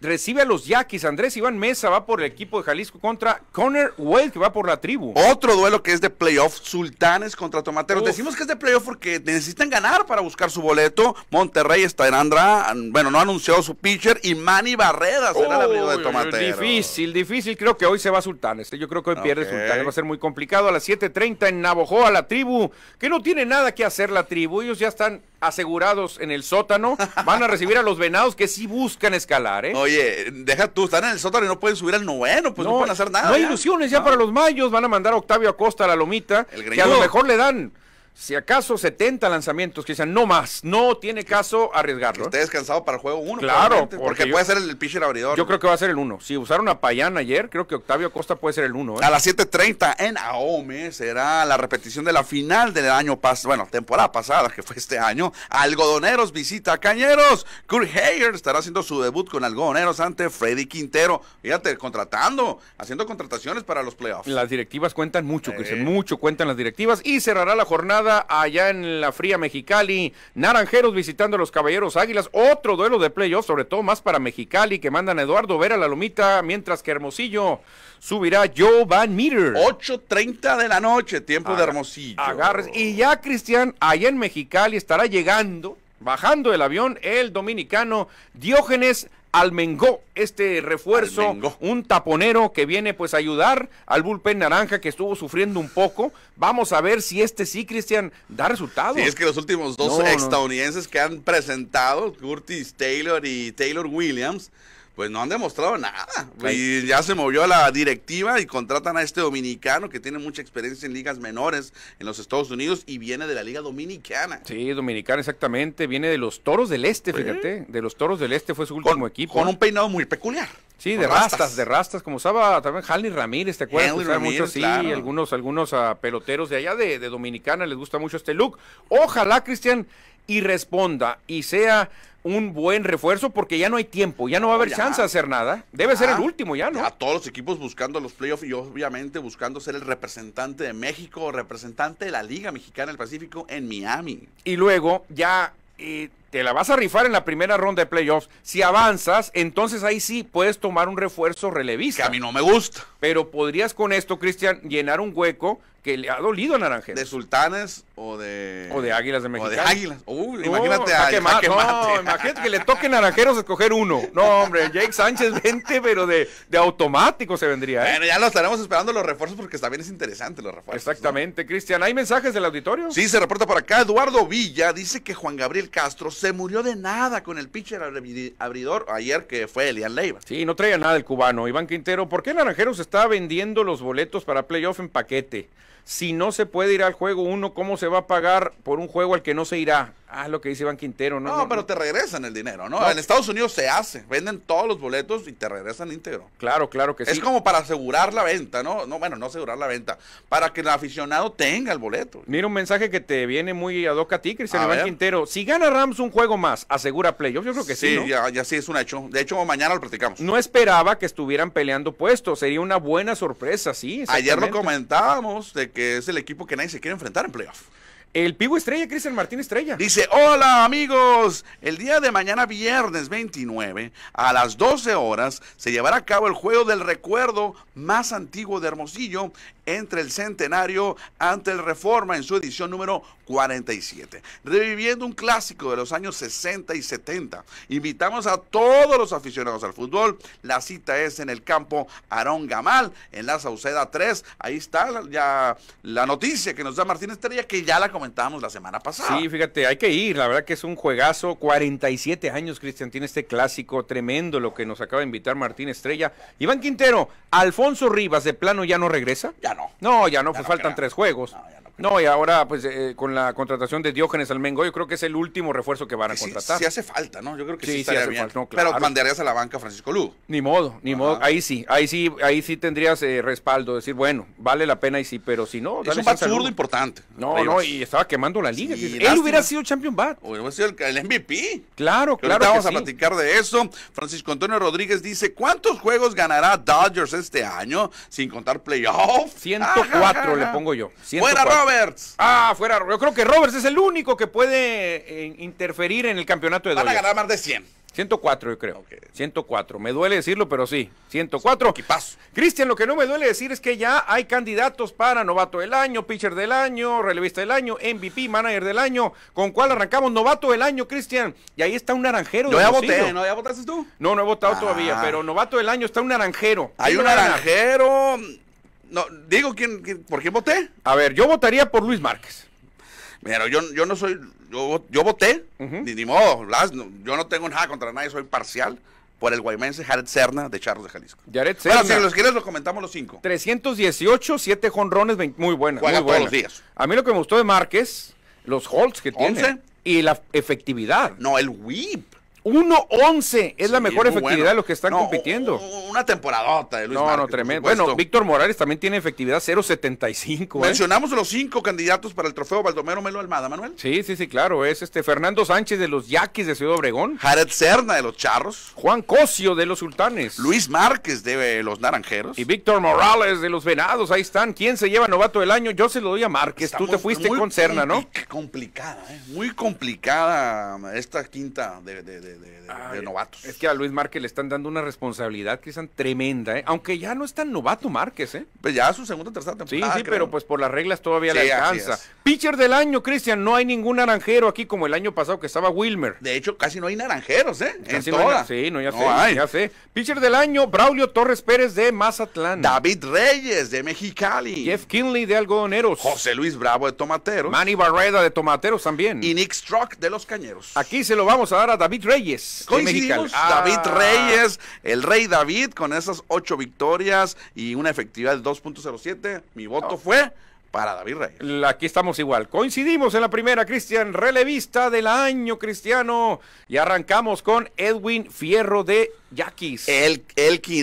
recibe a los Yaquis. Andrés Iván Mesa va por el equipo de Jalisco contra Connor Weld, que va por la tribu. Otro duelo que es de playoff, Sultanes contra Tomateros. Decimos que es de playoff porque necesitan ganar para buscar su boleto. Monterrey está en Andra, bueno, no ha anunciado su pitcher y Manny Barrera será el de Tomateros. Difícil, difícil. Creo que hoy se va Sultanes. ¿eh? Yo creo que hoy pierde Sultanes. Va a ser muy complicado. A las 7.30 en Navojoa, la tribu, que no tiene nada que hacer la tribu. Ellos ya están asegurados en el sótano, van a recibir a los venados que sí buscan escalar, ¿eh? Oye, deja tú, están en el sótano y no pueden subir al noveno, pues no, pueden hacer nada. No hay ilusiones ya ah. para los mayos, van a mandar a Octavio Acosta a la lomita, el que a lo mejor le dan si acaso 70 lanzamientos, que sean no más, no tiene caso arriesgarlo. Ustedes descansado para el juego 1. Claro, porque, puede ser el pitcher abridor. Yo creo que va a ser el uno. Si usaron a Payán ayer, creo que Octavio Costa puede ser el 1. ¿eh? A las 7:30 en Aome será la repetición de la final del año pasado, bueno, temporada pasada, que fue este año. Algodoneros visita a Cañeros. Kurt Hayer estará haciendo su debut con Algodoneros ante Freddy Quintero. Fíjate, contratando, haciendo contrataciones para los playoffs. Las directivas cuentan mucho, que eh. mucho cuentan las directivas. Y cerrará la jornada allá en la fría Mexicali. Naranjeros visitando a los Caballeros Águilas. Otro duelo de playoff, sobre todo más para Mexicali, que mandan a Eduardo Vera a la Lomita, mientras que Hermosillo subirá Joe Van Meter. 8.30 de la noche, tiempo de Hermosillo. Y ya, Cristian, allá en Mexicali estará llegando, bajando el avión, el dominicano Diógenes Almengó, este refuerzo, un taponero que viene pues a ayudar al bullpen naranja que estuvo sufriendo un poco. Vamos a ver si este sí, Cristian, da resultados. Sí, es que los últimos dos estadounidenses que han presentado, Curtis Taylor y Taylor Williams, pues no han demostrado nada. Y ya se movió a la directiva y contratan a este dominicano que tiene mucha experiencia en ligas menores en los Estados Unidos y viene de la Liga Dominicana. Sí, dominicana, exactamente. Viene de los Toros del Este, fíjate. De los Toros del Este fue su último equipo. Con un peinado muy peculiar. Sí, de rastas. de rastas, como usaba también Halley Ramírez, ¿te acuerdas? Ramírez, sí, algunos, algunos ah, peloteros de allá de, de Dominicana les gusta mucho este look. Ojalá, Cristian, y responda y sea un buen refuerzo porque ya no hay tiempo, ya no va a haber chance de hacer nada. Debe ser el ah, último ya, ¿no? A todos los equipos buscando los playoffs y obviamente buscando ser el representante de México, o representante de la Liga Mexicana del Pacífico en Miami. Y luego ya eh, te la vas a rifar en la primera ronda de playoffs. Si avanzas, entonces ahí sí puedes tomar un refuerzo relevista. Que a mí no me gusta. Pero podrías con esto, Cristian, llenar un hueco que le ha dolido a Naranjero. ¿De Sultanes o de. O de Águilas de México? O de Águilas. imagínate que imagínate que le toque Naranjeros escoger uno. No, hombre, Jake Sánchez 20, pero de, de automático se vendría. ¿eh? Bueno, ya lo estaremos esperando los refuerzos porque también es interesante los refuerzos. Exactamente, Cristian. ¿Hay mensajes del auditorio? Sí, se reporta por acá. Eduardo Villa dice que Juan Gabriel Castro se se murió de nada con el pitcher abridor ayer que fue Elian Leiva. Sí, no traía nada el cubano. Iván Quintero, ¿por qué Naranjeros está vendiendo los boletos para playoff en paquete? Si no se puede ir al juego uno, ¿cómo se va a pagar por un juego al que no se irá? Ah, lo que dice Iván Quintero, ¿no? No, pero te regresan el dinero, ¿no? En Estados Unidos se hace, venden todos los boletos y te regresan íntegro. Claro, claro que sí. Es como para asegurar la venta, ¿no? no bueno, no asegurar la venta, para que el aficionado tenga el boleto. Mira un mensaje que te viene muy a doca a ti, Cristian Iván Quintero. Si gana Rams un juego más, asegura playoff, Yo creo que sí. Sí, ya, ya, sí, es un hecho. De hecho, mañana lo platicamos. No esperaba que estuvieran peleando puestos. Sería una buena sorpresa, sí. Ayer lo comentábamos de que es el equipo que nadie se quiere enfrentar en playoff. El pivo estrella, Cristian Martín Estrella. Dice, hola amigos, el día de mañana viernes 29 a las 12 horas se llevará a cabo el juego del recuerdo más antiguo de Hermosillo entre el centenario ante el Reforma en su edición número 47. Reviviendo un clásico de los años 60 y 70, invitamos a todos los aficionados al fútbol. La cita es en el campo Aarón Gamal, en la Sauceda 3. Ahí está ya la noticia que nos da Martín Estrella, que ya la comentábamos la semana pasada. Sí, fíjate, hay que ir. La verdad que es un juegazo. 47 años, Cristian, tiene este clásico tremendo lo que nos acaba de invitar Martín Estrella. Iván Quintero, Alfonso Rivas, de plano ya no regresa. Ya no. ya no, pues faltan tres juegos. No, y ahora pues eh, eh, con la contratación de Diógenes Almengo, yo creo que es el último refuerzo que van a contratar. Sí, hace falta, ¿no? Yo creo que sí, estaría sí Pero mandarías a la banca Francisco Lugo. Ni modo, ni modo. Ahí sí, ahí sí, ahí sí tendrías eh, respaldo, decir, bueno, vale la pena y sí, pero si no, Es un absurdo importante. No, no, y estaba quemando la liga. Él hubiera sido champion bat. hubiera sido el, MVP. Claro, claro. Vamos a platicar de eso. Francisco Antonio Rodríguez dice, ¿cuántos juegos ganará Dodgers este año sin contar playoffs 104 le pongo yo. 104. Roberts. Ah, fuera Yo creo que Roberts es el único que puede eh, interferir en el campeonato de Van a ganar más de 100. 104, yo creo. 104. Me duele decirlo, pero sí. 104. Equipazo. Cristian, lo que no me duele decir es que ya hay candidatos para novato del año, pitcher del año, relevista del año, MVP, manager del año. ¿Con cuál arrancamos? Novato del año, Cristian. Y ahí está un naranjero. No ya ¿no? ¿Ya votaste tú? No, no he votado todavía, ah. pero novato del año está un naranjero. Hay un naranjero. No, digo quién, por quién voté. A ver, yo votaría por Luis Márquez. Pero yo, yo no soy, yo, voté, ni, modo, yo no tengo nada contra nadie, soy parcial por el guaymense Jared Serna de Charles de Jalisco. Jared Serna. si los quieres lo comentamos los cinco. 318, 7 jonrones, muy buenos muy buena. días. A mí lo que me gustó de Márquez, los holds que tiene. Y la efectividad. No, el whip. 1-11 es la mejor efectividad de los que están compitiendo. Una temporadota de Luis No, no, tremendo. Bueno, Víctor Morales también tiene efectividad 0.75. ¿eh? Mencionamos los cinco candidatos para el trofeo Baldomero Melo Almada, Manuel. Sí, sí, sí, claro. Es este Fernando Sánchez de los Yaquis de Ciudad Obregón. Jared cerna de los Charros. Juan Cosio de los Sultanes. Luis Márquez de los Naranjeros. Y Víctor Morales de los Venados. Ahí están. ¿Quién se lleva novato del año? Yo se lo doy a Márquez. Tú te fuiste con Serna, ¿no? Complicada, ¿eh? Muy complicada esta quinta de de, de, novatos. Es que a Luis Márquez le están dando una responsabilidad, Cristian, tremenda, ¿eh? Aunque ya no es tan novato Márquez, ¿eh? Pues ya su segunda tercera temporada. Sí, sí, pero pues por las reglas todavía le alcanza. Pitcher del año, Cristian, no hay ningún naranjero aquí como el año pasado que estaba Wilmer. De hecho, casi no hay naranjeros, ¿eh? sí, no, ya sé, ya sé. Pitcher del año, Braulio Torres Pérez de Mazatlán. David Reyes de Mexicali. Jeff Kinley de Algodoneros. José Luis Bravo de Tomateros. Manny Barreda de Tomateros también. Y Nick Struck de Los Cañeros. Aquí se lo vamos a dar a David Reyes David ah. Reyes, el rey David, con esas ocho victorias y una efectividad de 2.07. Mi voto fue para David Reyes. Aquí estamos igual. Coincidimos en la primera, Cristian, relevista del año, Cristiano. Y arrancamos con Edwin Fierro de Yaquis. El,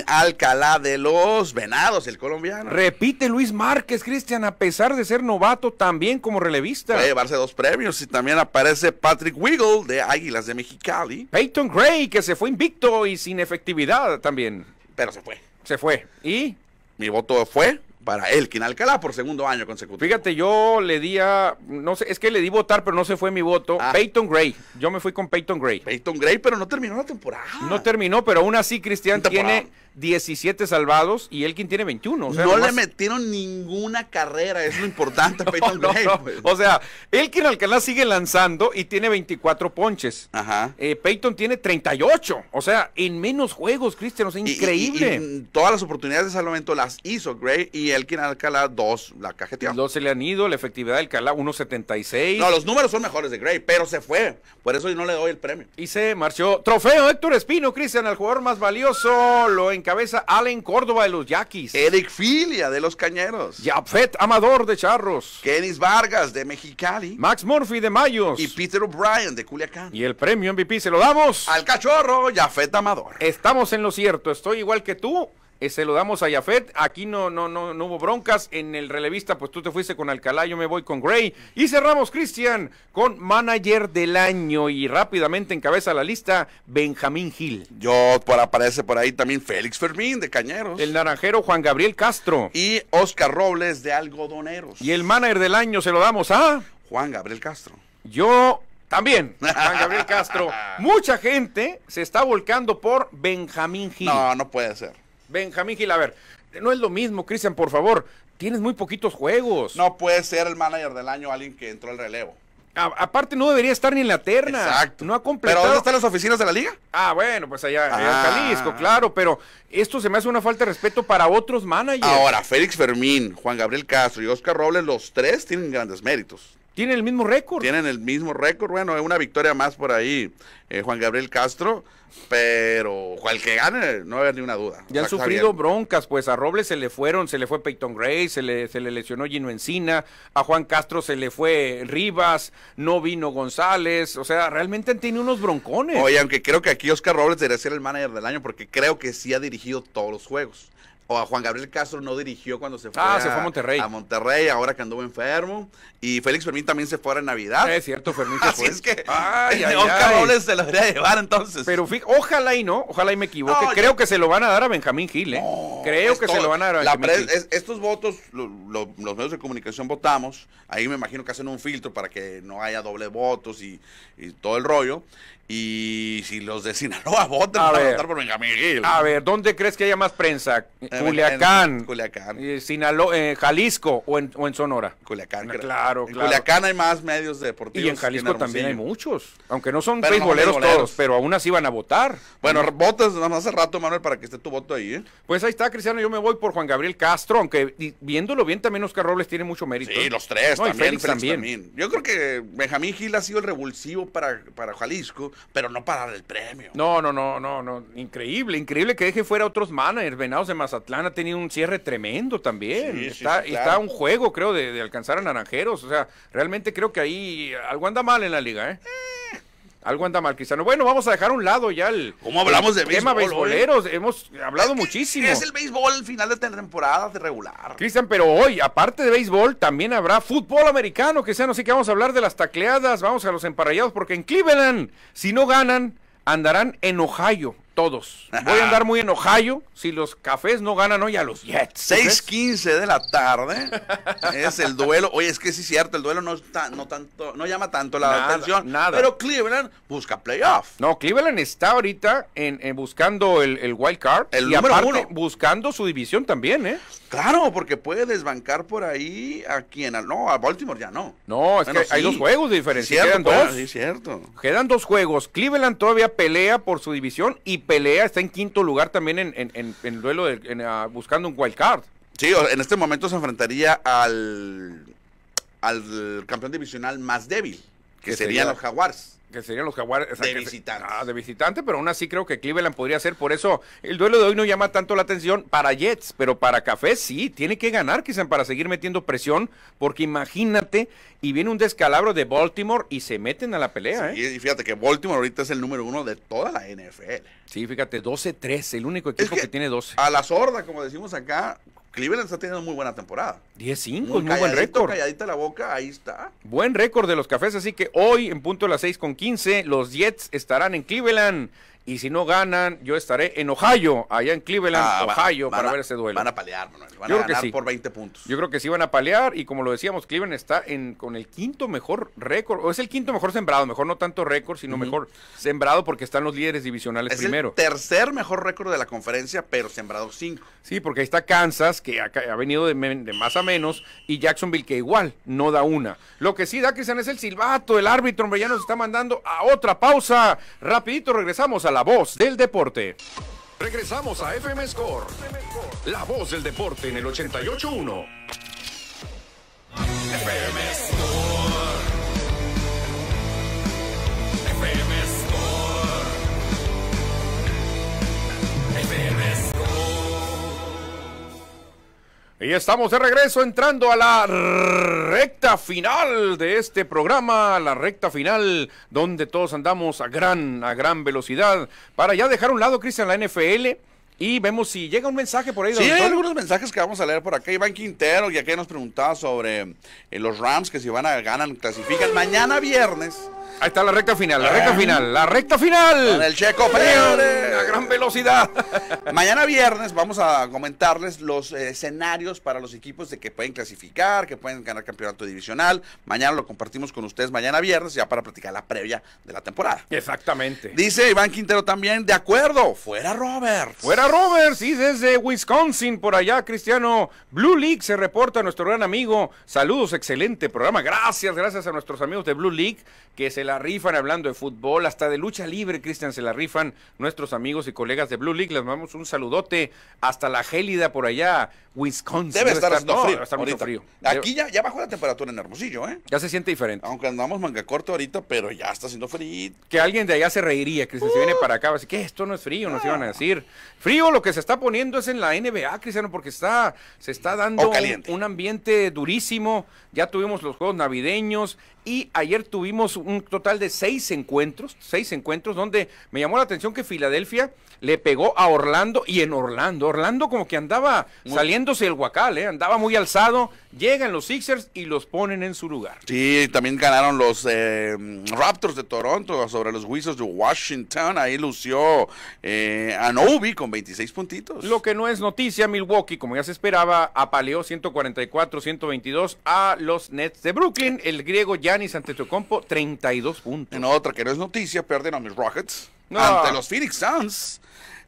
Alcalá de los Venados, el colombiano. Repite Luis Márquez, Cristian, a pesar de ser novato también como relevista. Va a llevarse dos premios y también aparece Patrick Wiggle de Águilas de Mexicali. Peyton Gray, que se fue invicto y sin efectividad también. Pero se fue. Se fue. ¿Y? Mi voto fue para Elkin Alcalá por segundo año consecutivo. Fíjate, yo le di a, no sé, es que le di votar, pero no se fue mi voto. Ah. Peyton Gray, yo me fui con Peyton Gray. Peyton Gray, pero no terminó la temporada. No terminó, pero aún así Cristian tiene 17 salvados y Elkin tiene 21. no le metieron ninguna carrera, es lo importante Peyton pues. O sea, Elkin Alcalá sigue lanzando y tiene 24 ponches. Ajá. Eh, Peyton tiene 38. O sea, en menos juegos, Cristian, o increíble. Mm, todas las oportunidades de salvamento las hizo Gray y Elkin Alcalá dos, la cajeteó. Dos se le han ido, la efectividad de Alcalá 1.76. No, los números son mejores de Gray, pero se fue. Por eso yo no le doy el premio. Y se marchó. Trofeo Héctor Espino, Cristian, al jugador más valioso. Lo en cabeza Allen Córdoba de los Yaquis. Eric Filia de los Cañeros. Jafet Amador de Charros. Kenis Vargas de Mexicali. Max Murphy de Mayos. Y Peter O'Brien de Culiacán. Y el premio MVP se lo damos al cachorro Jafet Amador. Estamos en lo cierto, estoy igual que tú eh, se lo damos a Yafet. Aquí no, no, no, no hubo broncas. En el relevista, pues tú te fuiste con Alcalá, yo me voy con Gray. Y cerramos, Cristian, con manager del año. Y rápidamente encabeza la lista Benjamín Gil. Yo aparece por ahí también Félix Fermín de Cañeros. El naranjero Juan Gabriel Castro. Y Oscar Robles de Algodoneros. Y el manager del año se lo damos a Juan Gabriel Castro. Yo también, Juan Gabriel Castro. Mucha gente se está volcando por Benjamín Gil. No, no puede ser. Benjamín ver, No es lo mismo, Cristian, por favor. Tienes muy poquitos juegos. No puede ser el manager del año alguien que entró al relevo. aparte, no debería estar ni en la terna. Exacto. No ha completado. ¿Pero dónde están las oficinas de la liga? Ah, bueno, pues allá en ah. Jalisco, claro. Pero esto se me hace una falta de respeto para otros managers. Ahora, Félix Fermín, Juan Gabriel Castro y Oscar Robles, los tres tienen grandes méritos. Tienen el mismo récord. Tienen el mismo récord. Bueno, una victoria más por ahí, eh, Juan Gabriel Castro. Pero cual que gane, no haber ni una duda. Ya han sufrido broncas, pues a Robles se le fueron, se le fue Peyton Gray, se le, se le lesionó Gino Encina, a Juan Castro se le fue Rivas, no vino González. O sea, realmente han unos broncones. Oye, aunque creo que aquí Oscar Robles debería ser el manager del año porque creo que sí ha dirigido todos los juegos o a Juan Gabriel Castro no dirigió cuando ah, se fue, a, a Monterrey. A Monterrey, ahora que anduvo enfermo. Y Félix Fermín también se fue a Navidad. Es cierto, Fermín. Así es que ay, ay, se lo debería llevar entonces. Pero ojalá y no, ojalá y me equivoque. Creo que se lo van a dar a Benjamín Gil, ¿eh? Creo que se lo van a dar a Benjamín estos votos, los medios de comunicación votamos. Ahí me imagino que hacen un filtro para que no haya doble votos y todo el rollo. Y si los de Sinaloa votan, a votar por Benjamín Gil. A ver, ¿dónde crees que haya más prensa? Culiacán. Eh, en Culiacán. Eh, Sinaloa, eh, Jalisco o en, o en, Sonora. Culiacán. Ah, claro, claro. En Culiacán hay más medios deportivos. Y en Jalisco también hay muchos. Aunque no son tres boleros todos, pero aún así van a votar. Bueno, votas nada más hace rato, Manuel, para que esté tu voto ahí. ¿eh? Pues ahí está, Cristiano. Yo me voy por Juan Gabriel Castro, aunque viéndolo bien también Oscar Robles tiene mucho mérito. Sí, los tres también, también. Yo creo que Benjamín Gil ha sido el revulsivo para, para Jalisco pero no para el premio. No, no, no, no, no. Increíble, increíble que deje fuera otros managers. Venados de Mazatlán ha tenido un cierre tremendo también. está, está un juego, creo, de, alcanzar a Naranjeros. O sea, realmente creo que ahí algo anda mal en la liga, ¿eh? eh algo anda mal, Cristiano. Bueno, vamos a dejar un lado ya el. ¿Cómo hablamos de Tema béisbol, Hemos hablado muchísimo. Es el béisbol final de temporada de regular. Cristian, pero hoy, aparte de béisbol, también habrá fútbol americano, Que no Así que vamos a hablar de las tacleadas, vamos a los emparellados porque en Cleveland, si no ganan, andarán en Ohio todos. Voy a andar muy en Ohio si los cafés no ganan hoy a los Jets. 6:15 de la tarde es el duelo. Oye, es que sí es cierto, el duelo no, está, no, tanto, no llama tanto la atención. Nada. Pero Cleveland busca playoff. No, Cleveland está ahorita en, buscando el, el, wild card. El y aparte, buscando su división también, ¿eh? Claro, porque puede desbancar por ahí a quien. No, a Baltimore ya no. No, es que hay dos juegos de diferencia. cierto, quedan dos. cierto. Quedan dos juegos. Cleveland todavía pelea por su división y pelea, está en quinto lugar también en, el duelo, ah, buscando un wild card. Sí, en este momento se enfrentaría al, al campeón divisional más débil, que, serían los Jaguars que serían los Jaguares. de visitante. Ah, de visitante, pero aún así creo que Cleveland podría ser. Por eso el duelo de hoy no llama tanto la atención para Jets, pero para Café sí, tiene que ganar quizás para seguir metiendo presión, porque imagínate, y viene un descalabro de Baltimore y se meten a la pelea. ¿eh? Y fíjate que Baltimore ahorita es el número uno de toda la NFL. Sí, fíjate, 12-3, el único equipo que, que, tiene 12. A la sorda, como decimos acá, Cleveland está teniendo muy buena temporada. 10-5, muy, buen récord. Calladita la boca, ahí está. Buen récord de los cafés, así que hoy en punto de las 6 con 15, los Jets estarán en Cleveland y si no ganan, yo estaré en Ohio, allá en Cleveland, ah, Ohio, para ver ese duelo. Van a palear, Manuel. Van a ganar por 20 puntos. Yo creo que sí van a palear. Y como lo decíamos, Cleveland está en, con el quinto mejor récord. O es el quinto mejor sembrado. Mejor no tanto récord, sino mejor sembrado porque están los líderes divisionales es primero. El tercer mejor récord de la conferencia, pero sembrado cinco. Sí, porque ahí está Kansas, que ha, venido de, más a menos, y Jacksonville, que igual no da una. Lo que sí da, Cristian, es el silbato. El árbitro, hombre, ya nos está mandando a otra pausa. Rapidito regresamos a la voz del deporte. Regresamos a FM Score, la voz del deporte en el 88 FM Score. FM FM Score. Y estamos de regreso entrando a la recta final de este programa, la recta final donde todos andamos a gran, a gran velocidad. Para ya dejar a un lado, Cristian, la NFL. Y vemos si llega un mensaje por ahí. Sí, hay algunos mensajes que vamos a leer por acá. Iván Quintero, ya que nos preguntaba sobre eh, los Rams, que si van a ganar, clasifican. Mañana viernes, Ahí está la recta final, la recta final, la recta final. Con el Checo Pérez. A gran velocidad. Mañana viernes vamos a comentarles los escenarios para los equipos de que pueden clasificar, que pueden ganar campeonato divisional. Mañana lo compartimos con ustedes, mañana viernes, ya para platicar la previa de la temporada. Exactamente. Dice Iván Quintero también, de acuerdo, fuera Roberts. Fuera Roberts, y desde Wisconsin, por allá, Cristiano Blue League se reporta a nuestro gran amigo. Saludos, excelente programa. Gracias, gracias a nuestros amigos de Blue League que se la rifan hablando de fútbol, hasta de lucha libre, Cristian, se la rifan nuestros amigos y colegas de Blue League. Les mandamos un saludote hasta la gélida por allá, Wisconsin. Debe, estar, estar, frío, Aquí ya, ya bajó la temperatura en Hermosillo, ¿eh? Ya se siente diferente. Aunque andamos manga corto ahorita, pero ya está haciendo frío. Que alguien de allá se reiría, Cristian, se si viene para acá, así que esto no es frío, nos iban a ah. decir. Frío lo que se está poniendo es en la NBA, Cristiano, porque está, se está dando un ambiente durísimo. Ya tuvimos los juegos navideños, y ayer tuvimos un total de seis encuentros, seis encuentros, donde me llamó la atención que Filadelfia le pegó a Orlando y en Orlando. Orlando como que andaba saliéndose el guacal, ¿eh? andaba muy alzado, Llegan los Sixers y los ponen en su lugar. Sí, también ganaron los eh, Raptors de Toronto sobre los Wizards de Washington. Ahí lució eh, a Novi con 26 puntitos. Lo que no es noticia, Milwaukee, como ya se esperaba, apaleó 144-122 a los Nets de Brooklyn. El griego Giannis Antetokounmpo, 32 puntos. En otra que no es noticia, pierden a mis Rockets ante los Phoenix Suns.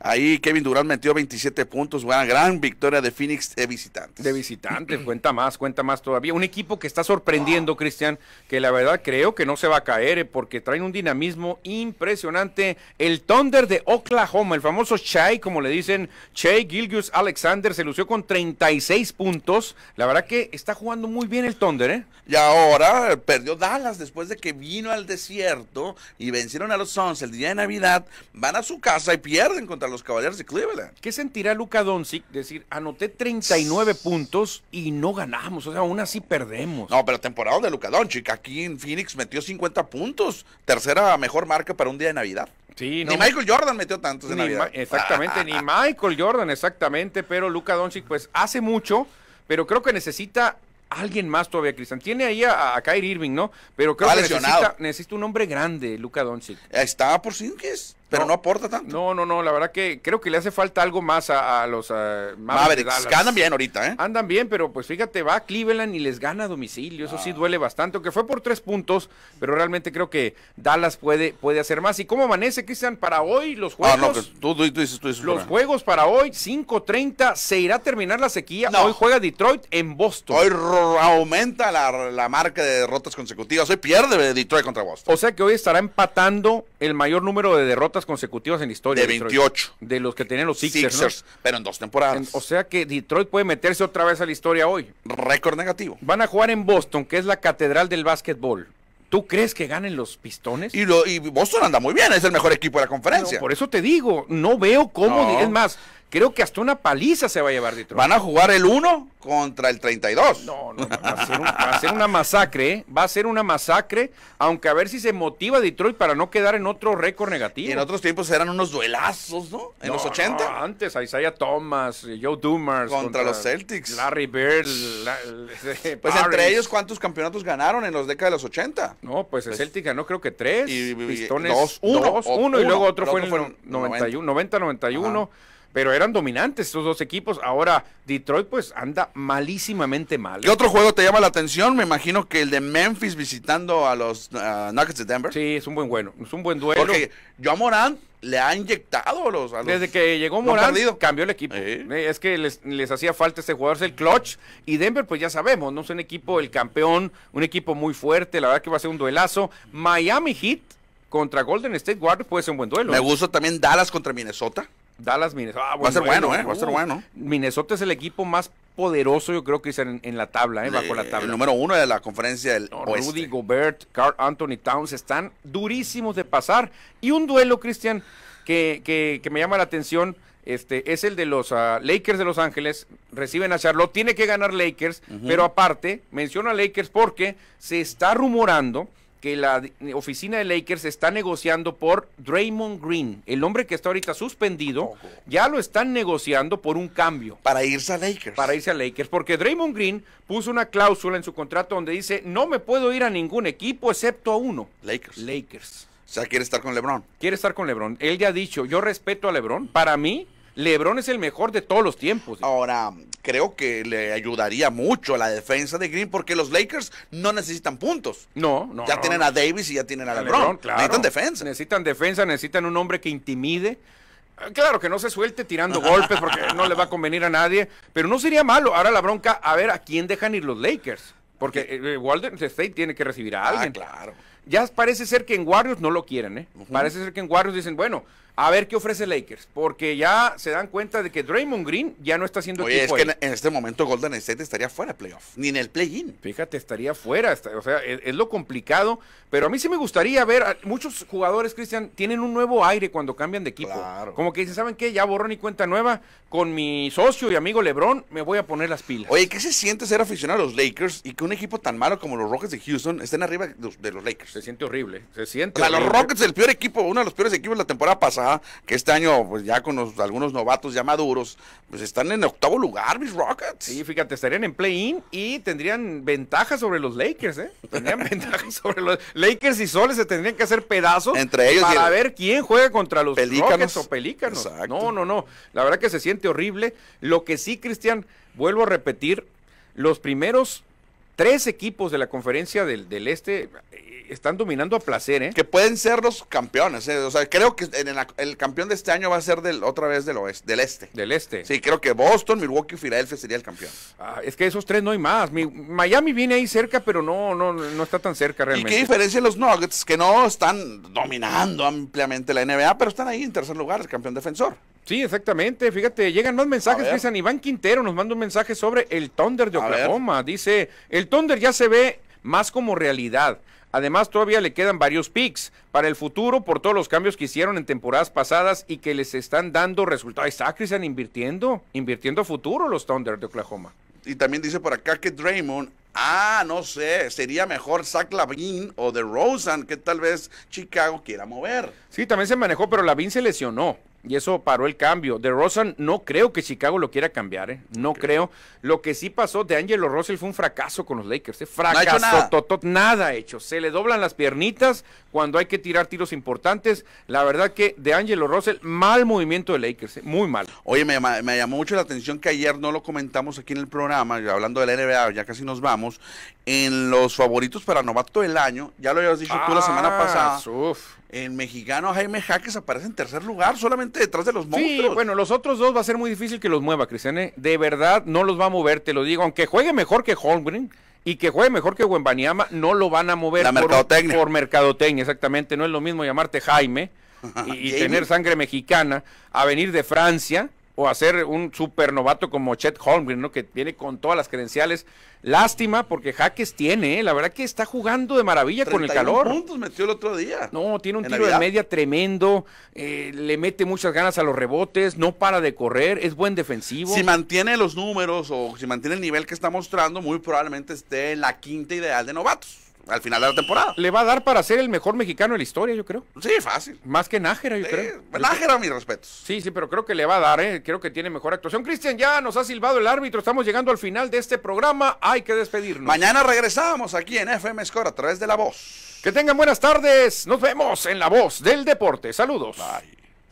Ahí Kevin Durant metió 27 puntos, una gran victoria de Phoenix de visitantes. De visitantes, cuenta más, cuenta más todavía. Un equipo que está sorprendiendo, ah. Cristian, que la verdad creo que no se va a caer eh, porque traen un dinamismo impresionante. El Thunder de Oklahoma, el famoso Chai, como le dicen, Chai Gilgius Alexander, se lució con 36 puntos. La verdad que está jugando muy bien el Thunder, ¿eh? Y ahora eh, perdió Dallas después de que vino al desierto y vencieron a los Suns el día de Navidad. Van a su casa y pierden contra los Caballeros de Cleveland. ¿Qué sentirá Luca Doncic decir, anoté 39 puntos y no ganamos? O sea, aún así perdemos. No, pero temporada de Luca Doncic. Aquí en Phoenix metió 50 puntos. Tercera mejor marca para un día de Navidad. Sí, ni Michael Jordan metió tantos en Navidad. Exactamente, ni Michael Jordan, exactamente. Pero Luca Doncic, pues hace mucho, pero creo que necesita alguien más todavía, Cristian. Tiene ahí a, Kyrie Irving, ¿no? Pero creo que necesita, un hombre grande, Luca Doncic. Está por sí que es. Pero no, aporta tanto. No, no, no. La verdad que creo que le hace falta algo más a, los eh, a Mavericks. andan bien ahorita, ¿eh? Andan bien, pero pues fíjate, va Cleveland y les gana a domicilio. Eso sí ah. duele bastante, aunque fue por tres puntos, pero realmente creo que Dallas puede, puede hacer más. ¿Y cómo amanece, Cristian? Para hoy, los juegos. Ah, no, pues, tú, dices, tú dices, Los juegos para hoy, 5.30, se irá a terminar la sequía. Hoy juega Detroit en Boston. Hoy aumenta la, la marca de derrotas consecutivas. Hoy pierde Detroit contra Boston. O sea que hoy estará empatando el mayor número de derrotas consecutivas en la historia. De 28. De los que tenían los Sixers. pero en dos temporadas. o sea que Detroit puede meterse otra vez a la historia hoy. Récord negativo. Van a jugar en Boston, que es la catedral del básquetbol. ¿Tú crees que ganen los pistones? Y, Boston anda muy bien, es el mejor equipo de la conferencia. por eso te digo, no veo cómo. Es más, creo que hasta una paliza se va a llevar Detroit. Van a jugar el 1 contra el 32. No, no, no va, a ser una masacre, ¿eh? va a ser una masacre, aunque a ver si se motiva Detroit para no quedar en otro récord negativo. Y en otros tiempos eran unos duelazos, ¿no? En los 80. antes, Isaiah Thomas, eh, Joe Dumas. Contra, los Celtics. Larry Bird. Eh, pues entre ellos, ¿cuántos campeonatos ganaron en los décadas de los 80? No, pues, el pues Celtic ganó creo que tres. Y, dos, uno, y luego otro, fue en el 91, 90-91 pero eran dominantes esos dos equipos. Ahora Detroit pues anda malísimamente mal. ¿Qué ¿eh? otro juego te llama la atención? Me imagino que el de Memphis visitando a los ah, Nuggets de Denver. Sí, es un buen bueno, es un buen duelo. Porque yo a Morán le ha inyectado los, Desde que llegó Morán, cambió el equipo. Eh, es que les, hacía falta este jugador, es el clutch. Y Denver, pues ya sabemos, no es un equipo, el campeón, un equipo muy fuerte. La verdad que va a ser un duelazo. Miami Heat contra Golden State Warriors puede ser un buen duelo. Me ¿eh? gusta también Dallas contra Minnesota. Dallas, Minnesota. Ah, va a ser bueno, ¿eh? Va a ser uh, bueno. Minnesota es el equipo más poderoso, yo creo que es en, la tabla, ¿eh? Bajo la eh, tabla. El número uno de la conferencia del Rudy Gobert, Carl Anthony Towns están durísimos de pasar. Y un duelo, Cristian, que, que, me llama la atención. Este, es el de los ah, Lakers de Los Ángeles, reciben a Charlotte, tiene que ganar Lakers, pero aparte, menciona Lakers porque se está rumorando que la oficina de Lakers está negociando por Draymond Green, el hombre que está ahorita suspendido, ya lo están negociando por un cambio. Para irse a Lakers. Para irse a Lakers, porque Draymond Green puso una cláusula en su contrato donde dice, no me puedo ir a ningún equipo excepto a uno. Lakers. Lakers. O sea, quiere estar con Lebron. Quiere estar con Lebron. Él ya ha dicho, yo respeto a Lebron. Para mí, Lebron es el mejor de todos los tiempos. Ahora, creo que le ayudaría mucho a la defensa de Green porque los Lakers no necesitan puntos. No, no. Ya tienen a Davis y ya tienen a, LeBron. Necesitan defensa. Necesitan defensa, necesitan un hombre que intimide. Ah, claro, que no se suelte tirando golpes porque no le va a convenir a nadie, pero no sería malo. Ahora la bronca, a ver a quién dejan ir los Lakers. Porque eh, Walden State tiene que recibir a ah, alguien. claro. Ya parece ser que en Warriors no lo quieren, ¿eh? Parece ser que en Warriors dicen, bueno, a ver qué ofrece Lakers, porque ya se dan cuenta de que Draymond Green ya no está haciendo Oye, es que en este momento Golden State estaría fuera de playoff, ni en el play-in. Fíjate, estaría fuera, o sea, es, lo complicado, pero a mí sí me gustaría ver, muchos jugadores, Cristian, tienen un nuevo aire cuando cambian de equipo. Claro. Como que dicen, ¿saben qué? Ya borrón y cuenta nueva, con mi socio y amigo LeBron me voy a poner las pilas. Oye, ¿qué se siente ser aficionado a los Lakers y que un equipo tan malo como los Rockets de Houston estén arriba de los, Lakers? Se siente horrible, se siente. O sea, los Rockets, el peor equipo, uno de los peores equipos de la temporada pasada que este año, pues ya con los, algunos novatos ya maduros, pues están en octavo lugar, mis Rockets. Sí, fíjate, estarían en play-in y tendrían ventaja sobre los Lakers, ¿eh? Tendrían ventaja sobre los Lakers y Soles, se tendrían que hacer pedazos entre ellos para ver quién juega contra los Pelícanos. o Pelícanos. No, no, no. La verdad que se siente horrible. Lo que sí, Cristian, vuelvo a repetir, los primeros tres equipos de la conferencia del, del este están dominando a placer, ¿eh? Que pueden ser los campeones, ¿eh? O sea, creo que el campeón de este año va a ser del, otra vez del oeste, del este. Del este. Sí, creo que Boston, Milwaukee y Filadelfia sería el campeón. Ah, es que esos tres no hay más. Miami viene ahí cerca, pero no, no, no está tan cerca realmente. ¿Y qué diferencia los Nuggets? Que no están dominando ampliamente la NBA, pero están ahí en tercer lugar, el campeón defensor. Sí, exactamente. Fíjate, llegan más mensajes. Que San Iván Quintero nos manda un mensaje sobre el Thunder de Oklahoma. Dice, el Thunder ya se ve más como realidad. Además, todavía le quedan varios picks para el futuro por todos los cambios que hicieron en temporadas pasadas y que les están dando resultados. Está invirtiendo, invirtiendo futuro los Thunder de Oklahoma. Y también dice por acá que Draymond Ah, no sé, sería mejor Zach Lavin o The Rosen, que tal vez Chicago quiera mover. Sí, también se manejó, pero Lavin se lesionó y eso paró el cambio. De Rosen no creo que Chicago lo quiera cambiar, ¿eh? no creo. Lo que sí pasó de Angelo Russell fue un fracaso con los Lakers, ¿eh? fracaso, nada. hecho. Se le doblan las piernitas cuando hay que tirar tiros importantes. La verdad que de Angelo Russell mal movimiento de Lakers, ¿eh? muy mal. Oye, me, me llamó mucho la atención que ayer no lo comentamos aquí en el programa, hablando de la NBA, ya casi nos vamos, en los favoritos para novato del año, ya lo habías dicho tú la semana ah, pasada. en El mexicano Jaime Jaques aparece en tercer lugar, solamente detrás de los monstruos. Sí, bueno, los otros dos va a ser muy difícil que los mueva, Cristian. De verdad, no los va a mover, te lo digo. Aunque juegue mejor que Holmgren y que juegue mejor que Huembaniama, no lo van a mover por, mercadotecnia. exactamente. No es lo mismo llamarte Jaime y tener sangre mexicana a venir de Francia o hacer un supernovato como Chet Holmgren, ¿no? Que tiene con todas las credenciales. Lástima, porque Jaques tiene, ¿eh? la verdad que está jugando de maravilla con el calor. puntos metió el otro día. No, tiene un tiro de media tremendo, eh, le mete muchas ganas a los rebotes, no para de correr, es buen defensivo. Si mantiene los números o si mantiene el nivel que está mostrando, muy probablemente esté en la quinta ideal de novatos al final de la temporada. Le va a dar para ser el mejor mexicano de la historia, yo creo. Sí, fácil. Más que Nájera, yo creo. Nájera, mis respetos. Sí, sí, pero creo que le va a dar, ¿eh? Creo que tiene mejor actuación. Cristian, ya nos ha silbado el árbitro. Estamos llegando al final de este programa. Hay que despedirnos. Mañana regresamos aquí en FM Score a través de La Voz. Que tengan buenas tardes. Nos vemos en La Voz del Deporte. Saludos. Bye.